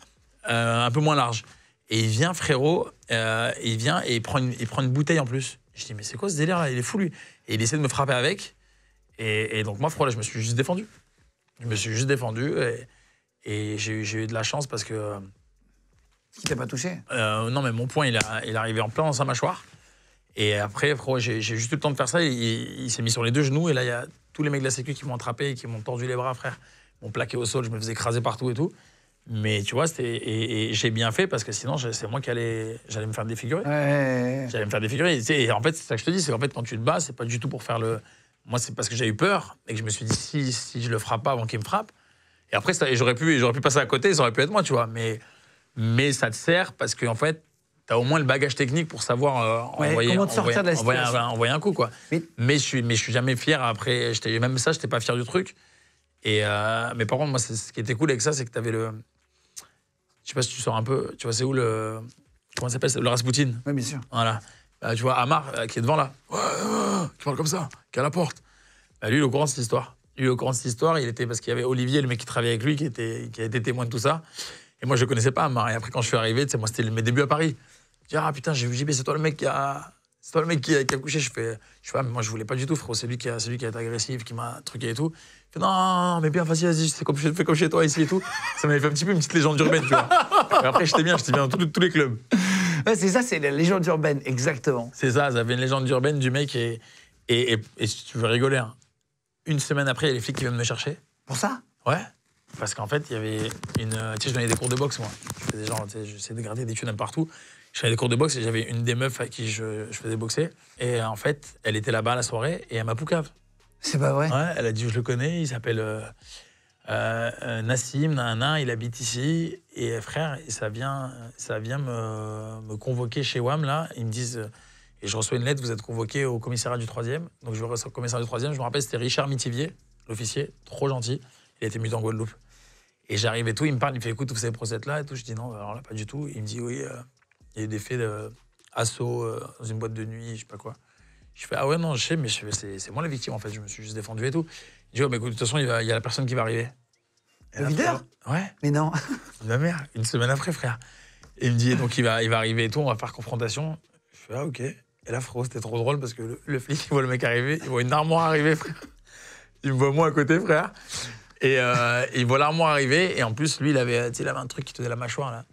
un peu moins large. Et il vient, frérot, euh, il vient et il prend, une, il prend une bouteille en plus. Je dis, mais c'est quoi ce délire là Il est fou, lui. Et il essaie de me frapper avec. Et, donc, moi, frérot, je me suis juste défendu. Je me suis juste défendu. Et, j'ai eu de la chance parce que. Qui t'a pas touché euh, Non, mais mon point, il, a, il est arrivé en plein dans sa mâchoire. Et après, frérot, j'ai juste eu le temps de faire ça. il, s'est mis sur les deux genoux. Et là, il y a tous les mecs de la Sécu qui m'ont attrapé et qui m'ont tordu les bras, frère. M'ont plaqué au sol. Je me faisais écraser partout et tout. Mais tu vois, c'était et, j'ai bien fait parce que sinon, c'est moi qui allais, j'allais me faire défigurer. Ouais. J'allais me faire défigurer. Et, en fait, c'est ça que je te dis, c'est qu'en fait, quand tu te bats, c'est pas du tout pour faire le. Moi, c'est parce que j'ai eu peur et que je me suis dit, si, si je le frappe pas avant qu'il me frappe. Et après, j'aurais pu, j'aurais pu passer à côté, ça aurait pu être moi, tu vois. Mais, mais ça te sert parce qu'en en fait, t'as au moins le bagage technique pour savoir envoyer, un coup, quoi. Mais, je suis, mais je suis jamais fier après. Même ça, je j'étais pas fier du truc. Et euh, mais par contre, moi, ce qui était cool avec ça, c'est que t'avais le je sais pas si tu sors un peu, tu vois, c'est où le. Comment s'appelle Le Rasputin. Oui, bien sûr. Voilà. Bah, tu vois Amar euh, qui est devant là, qui parle comme ça, qui est à la porte. Bah, lui, il est au courant de cette histoire. Lui, il est au courant de cette histoire. Il était parce qu'il y avait Olivier, le mec qui travaillait avec lui, qui, était, qui a été témoin de tout ça. Et moi, je ne connaissais pas Amar. Et après, quand je suis arrivé, moi, c'était mes débuts à Paris. Je dis, ah putain, JB, c'est toi le mec qui a. C'est toi le mec qui a, couché. Je fais, je sais pas, ah, mais moi, je voulais pas du tout, frérot. C'est lui qui a, c'est lui qui a été agressif, qui m'a truqué et tout non, mais bien, vas-y, vas-y, c'est comme, fais comme chez toi ici et tout. Ça m'avait fait un petit peu une petite légende urbaine, tu vois. après, j'étais bien, j'étais bien dans tous, les clubs. c'est ça, c'est la légende urbaine, exactement. C'est ça, ça une légende urbaine du mec et, et, si tu veux rigoler, hein, une semaine après, il y a les flics qui viennent me chercher. Pour ça Ouais. Parce qu'en fait, il y avait une. Euh, tu sais, je donnais des cours de boxe, moi. Des sais, j'essayais de des tunnels partout. Je faisais des cours de boxe et j'avais une des meufs à qui je, je faisais boxer. Et en fait, elle était là-bas à la soirée et elle m'a poucave. C'est pas vrai ouais, Elle a dit Je le connais, il s'appelle euh, euh, euh Nassim, il habite ici. Et frère, ça vient, ça vient me, convoquer chez WAM, là. Ils me disent Et je reçois une lettre, vous êtes convoqué au commissariat du 3e. Donc je vais au commissariat du 3e. Je me rappelle, c'était Richard Mitivier, l'officier, trop gentil. Il était mis en Guadeloupe. Et j'arrive et tout, il me parle, il me fait écoute, vous ces procès-là et tout. Je dis non, alors là, pas du tout. Il me dit oui, euh, il y a eu des faits d'assaut dans une boîte de nuit, je sais pas quoi. Je fais, ah ouais, non, je sais, mais c'est moi la victime, en fait. Je me suis juste défendu et tout. Il dit, oh, mais bah, écoute, de toute façon, il, y a la personne qui va arriver. Le videur Ouais. Mais non. Ma mère, une semaine après, frère. il me dit, donc il va, il va arriver et tout, on va faire confrontation. Je fais, ah ok. Et là, frérot, c'était trop drôle parce que le, flic, il voit le mec arriver, il voit une armoire arriver, frère. Il me voit moi à côté, frère. Et euh, il voit l'armoire arriver, et en plus, lui, il avait, il avait un truc qui tenait la mâchoire, là.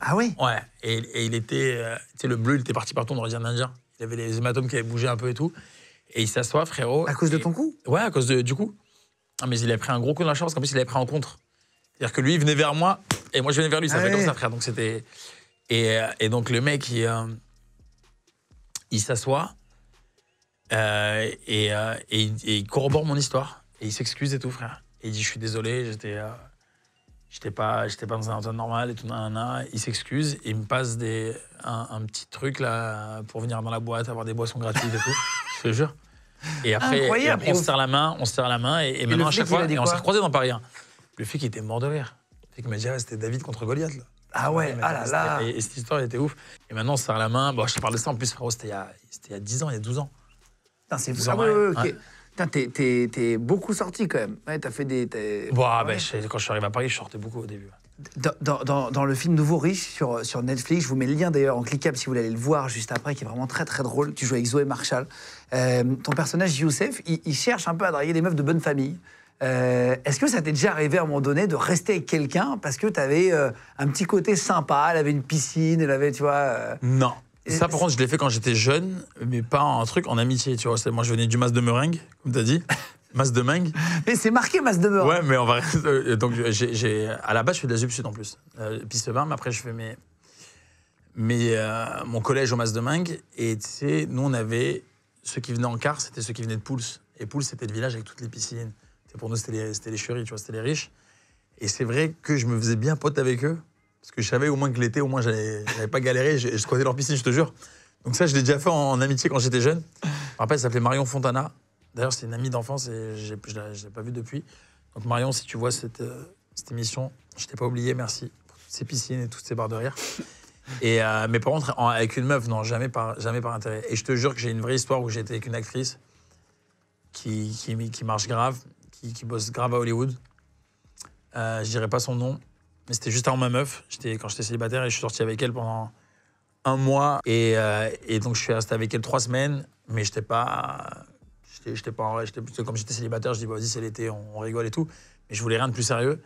Ah oui Ouais. Et, il était, euh, tu sais, le bleu, il était parti partout, on aurait dit un indien. Il avait les hématomes qui avaient bougé un peu et tout. Et il s'assoit, frérot. À cause de ton coup Ouais, à cause de, du coup. Ah, mais il a pris un gros coup dans la chance, qu'en plus, il avait pris en contre. C'est-à-dire que lui, il venait vers moi et moi, je venais vers lui. Ça ah fait comme ça, frère. Donc, c'était. Et, euh, donc, le mec, il, euh, il s'assoit euh, et, il corrobore mon histoire. Et il s'excuse et tout, frère. Et il dit Je suis désolé, j'étais j'étais pas, j'étais pas dans un état normal et tout, nanana. Il s'excuse, il me passe des, un, petit truc là pour venir dans la boîte, avoir des boissons gratuites et tout. Je te jure. Et après, on se serre la main, on se serre la main, et, maintenant à chaque fois, on s'est recroisés dans Paris 1. Hein. Le qu'il était mort de rire. Le qu'il m'a dit, ah, c'était David contre Goliath là. Ah ouais, ah, ah là là. Et, cette histoire elle était ouf. Et maintenant on se serre la main. Bon, je te parle de ça en plus, frérot, c'était il, y a 10 ans, il y a 12 ans. C'est vous Ah ouais, ouais, T'es, t'es, beaucoup sorti quand même. t'as fait des. Bah, bah, quand je suis arrivé à Paris, je sortais beaucoup au début. Dans, le film Nouveau Riche sur, Netflix, je vous mets le lien d'ailleurs en cliquable si vous voulez aller le voir juste après, qui est vraiment très très drôle. Tu joues avec Zoé Marshall. Euh, ton personnage Youssef, il, cherche un peu à draguer des meufs de bonne famille. Euh, est-ce que ça t'est déjà arrivé à un moment donné de rester avec quelqu'un parce que t'avais euh, un petit côté sympa, elle avait une piscine, elle avait, tu vois. Non. Ça, par euh, contre, je l'ai fait quand j'étais jeune, mais pas en truc, en amitié, tu vois. Moi, je venais du mas de meringue, comme t'as dit. Mas de meringue. Mais c'est marqué Mas de meringue. Ouais, mais en vrai... Euh, donc, j'ai, à la base, je fais de la sud en plus. Euh, piste 20, mais après, je fais mes. Mais euh, mon collège au Mas de Mingue. et tu sais, nous, on avait. Ceux qui venaient en car, c'était ceux qui venaient de Pouls. Et Pouls, c'était le village avec toutes les piscines. Pour nous, c'était les, c'était les tu vois, c'était les riches. Et c'est vrai que je me faisais bien pote avec eux parce que je savais au moins que l'été, au moins, j'avais pas galéré. Je, croisais leur piscine, je te jure. Donc ça, je l'ai déjà fait en, amitié quand j'étais jeune. Je rappelle, elle s'appelait Marion Fontana. D'ailleurs, c'est une amie d'enfance et je ne l'ai pas vue depuis. Donc Marion, si tu vois cette, euh, cette émission, je t'ai pas oublié, merci pour toutes ces piscines et toutes ces barres de rire. Et, euh, mais par contre, avec une meuf, non, jamais par, jamais par intérêt. Et je te jure que j'ai une vraie histoire où j'étais avec une actrice qui, qui, marche grave, qui, bosse grave à Hollywood. Euh, je dirais pas son nom, mais c'était juste avant ma meuf. J'étais, quand j'étais célibataire et je suis sorti avec elle pendant un mois. Et, euh, donc, je suis resté avec elle trois semaines, mais j'étais pas. J'étais, pas comme j'étais célibataire, je dis, vas-y, c'est l'été, on, rigole et tout. Mais je voulais rien de plus sérieux.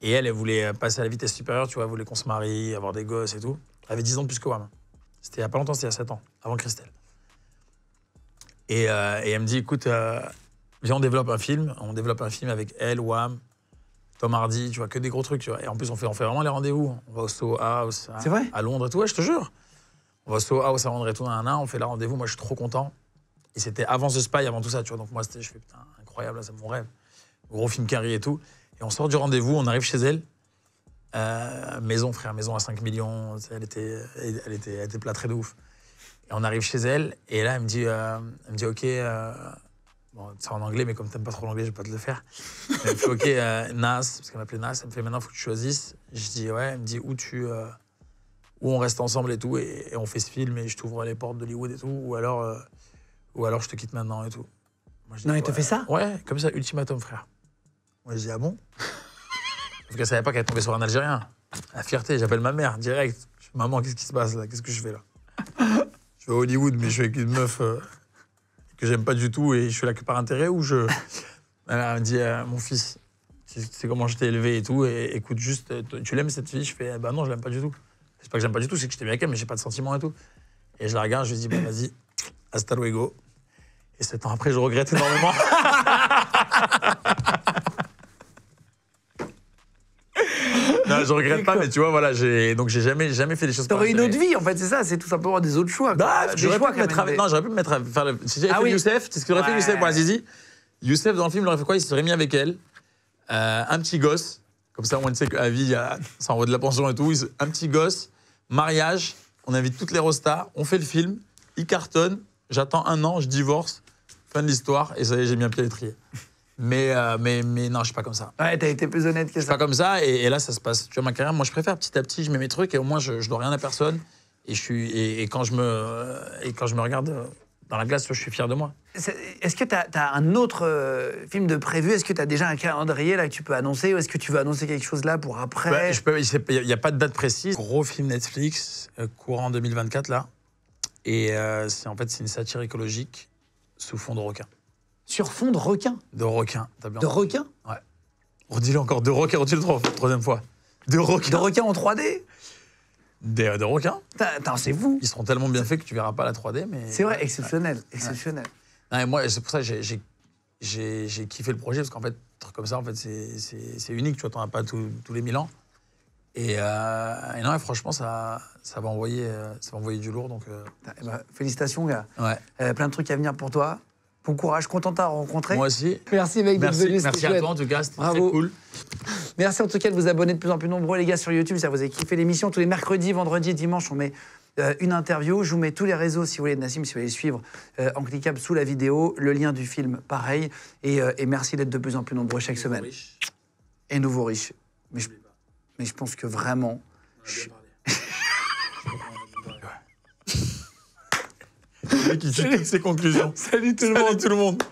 Et elle, elle voulait euh, passer à la vitesse supérieure, tu vois, elle voulait qu'on se marie, avoir des gosses et tout. Elle avait 10 ans de plus que moi. C'était il n'y a pas longtemps, c'était il y a 7 ans, avant Christelle. Euh, et, elle me dit, écoute, viens, on développe un film. On développe un film avec elle, Wam, Tom Hardy, tu vois, que des gros trucs. Tu vois. Et en plus, on fait, on fait vraiment les rendez-vous. On va au Soho House à, vrai à Londres et tout, ouais, je te jure. On va au Soho House à Londres et tout, un, on fait le rendez-vous. Moi, je suis trop content. Et c'était avant ce Spy, avant tout ça, tu vois. Donc moi, je fais putain, incroyable, c'est mon rêve. Gros film Carrie et tout. Et on sort du rendez-vous, on arrive chez elle. Euh, maison, frère, maison à 5 millions. Elle était, elle était, elle était plâtrée de ouf. Et on arrive chez elle, et là, elle me dit, euh, me dit Ok, euh, c'est en anglais, mais comme t'aimes pas trop l'anglais, je vais pas te le faire. Elle me fait, ok, euh, Nas, parce qu'elle m'appelait Nas, elle me fait, maintenant, faut que tu choisisses. Je dis, ouais, elle me dit, où tu. Euh, où on reste ensemble et tout, et, on fait ce film, et je t'ouvre les portes d'Hollywood et tout, ou alors, euh, ou alors je te quitte maintenant et tout. Moi, je non, il te fait ça Ouais, comme ça, ultimatum, frère. Moi, je dis, ah bon Sauf qu'elle savait pas qu'elle tombait sur un Algérien. La fierté, j'appelle ma mère direct. Maman, qu'est-ce qui se passe là Qu'est-ce que je fais là Je vais à Hollywood, mais je suis avec une meuf que j'aime pas du tout et je suis là que par intérêt ou je. Elle me dit mon fils, c'est comment je t'ai élevé et tout. Et écoute, juste, tu l'aimes cette fille Je fais, bah non, je l'aime pas du tout. C'est pas que j'aime pas du tout, c'est que j'étais bien avec elle, mais j'ai pas de sentiments et tout. Et je la regarde, je lui dis, bah vas-y, hasta luego. Et sept ans après, je regrette énormément. Non, je regrette pas, mais tu vois, voilà, donc j'ai jamais, jamais fait des choses. ça. T'aurais une autre vie, en fait, c'est ça, c'est tout simplement des autres choix. Bah, me mettre non, j'aurais pu me mettre à faire le... ah oui. Youssef, c'est ce que j'aurais aurais fait Youssef pour Azizi. Youssef, dans le film, il aurait fait quoi Il serait mis avec elle, euh, un petit gosse, comme ça, on sait qu'à vie, ça envoie de la pension et tout. Un petit gosse, mariage, on invite toutes les rostas, on fait le film, il cartonne, j'attends un an, je divorce, fin de l'histoire, et ça y est, j'ai mis un pied à l'étrier. Mais, euh, mais, mais non, je suis pas comme ça. Ouais, t'as été plus honnête que ça. Je suis pas comme ça, et, là, ça se passe. Tu vois, ma carrière, moi, je préfère petit à petit, je mets mes trucs, et au moins, je, je dois rien à personne. Et, je suis, et, quand, je me, et quand je me regarde dans la glace, je suis fier de moi. Est-ce que tu as, un autre euh, film de prévu Est-ce que tu as déjà un calendrier là, que tu peux annoncer Ou est-ce que tu veux annoncer quelque chose là pour après bah, Il n'y a, pas de date précise. Gros film Netflix, euh, courant 2024 là. Et c'est en fait, c'est une satire écologique sous fond de requin sur fond de requin. De requin, t'as bien De requin Ouais. Redis-le encore, de requin, dit le trois- troisième fois. De requin. De requin en 3D euh, de requin. Attends, c'est vous Ils seront tellement bien faits que tu verras pas la 3D, mais. C'est vrai, exceptionnel, exceptionnel. moi, c'est pour ça que j'ai- kiffé le projet, parce qu'en fait, un truc comme ça, en fait, c'est- unique, tu vois, t'en as pas tous les mille ans. Et, euh, non, franchement, ça, ça va envoyer, euh, ça va envoyer du lourd, donc. Eh ben, félicitations, gars. ouais. plein de trucs à venir pour toi. Bon courage, content à rencontrer. Moi aussi. Merci mec Merci à toi en tout cas, c'était cool. Merci en tout cas de vous abonner de plus en plus nombreux les gars sur YouTube, ça vous a kiffé l'émission. Tous les mercredis, vendredis, dimanche. on met euh, une interview. Je vous mets tous les réseaux si vous voulez de Nassim, si vous voulez suivre, euh, en cliquable sous la vidéo. Le lien du film, pareil. Et, euh, merci d'être de plus en plus nombreux chaque semaine. Et nouveau riche. Mais je, mais je pense que vraiment, je, qui tire toutes ses conclusions. Salut tout le monde. Salut tout le monde.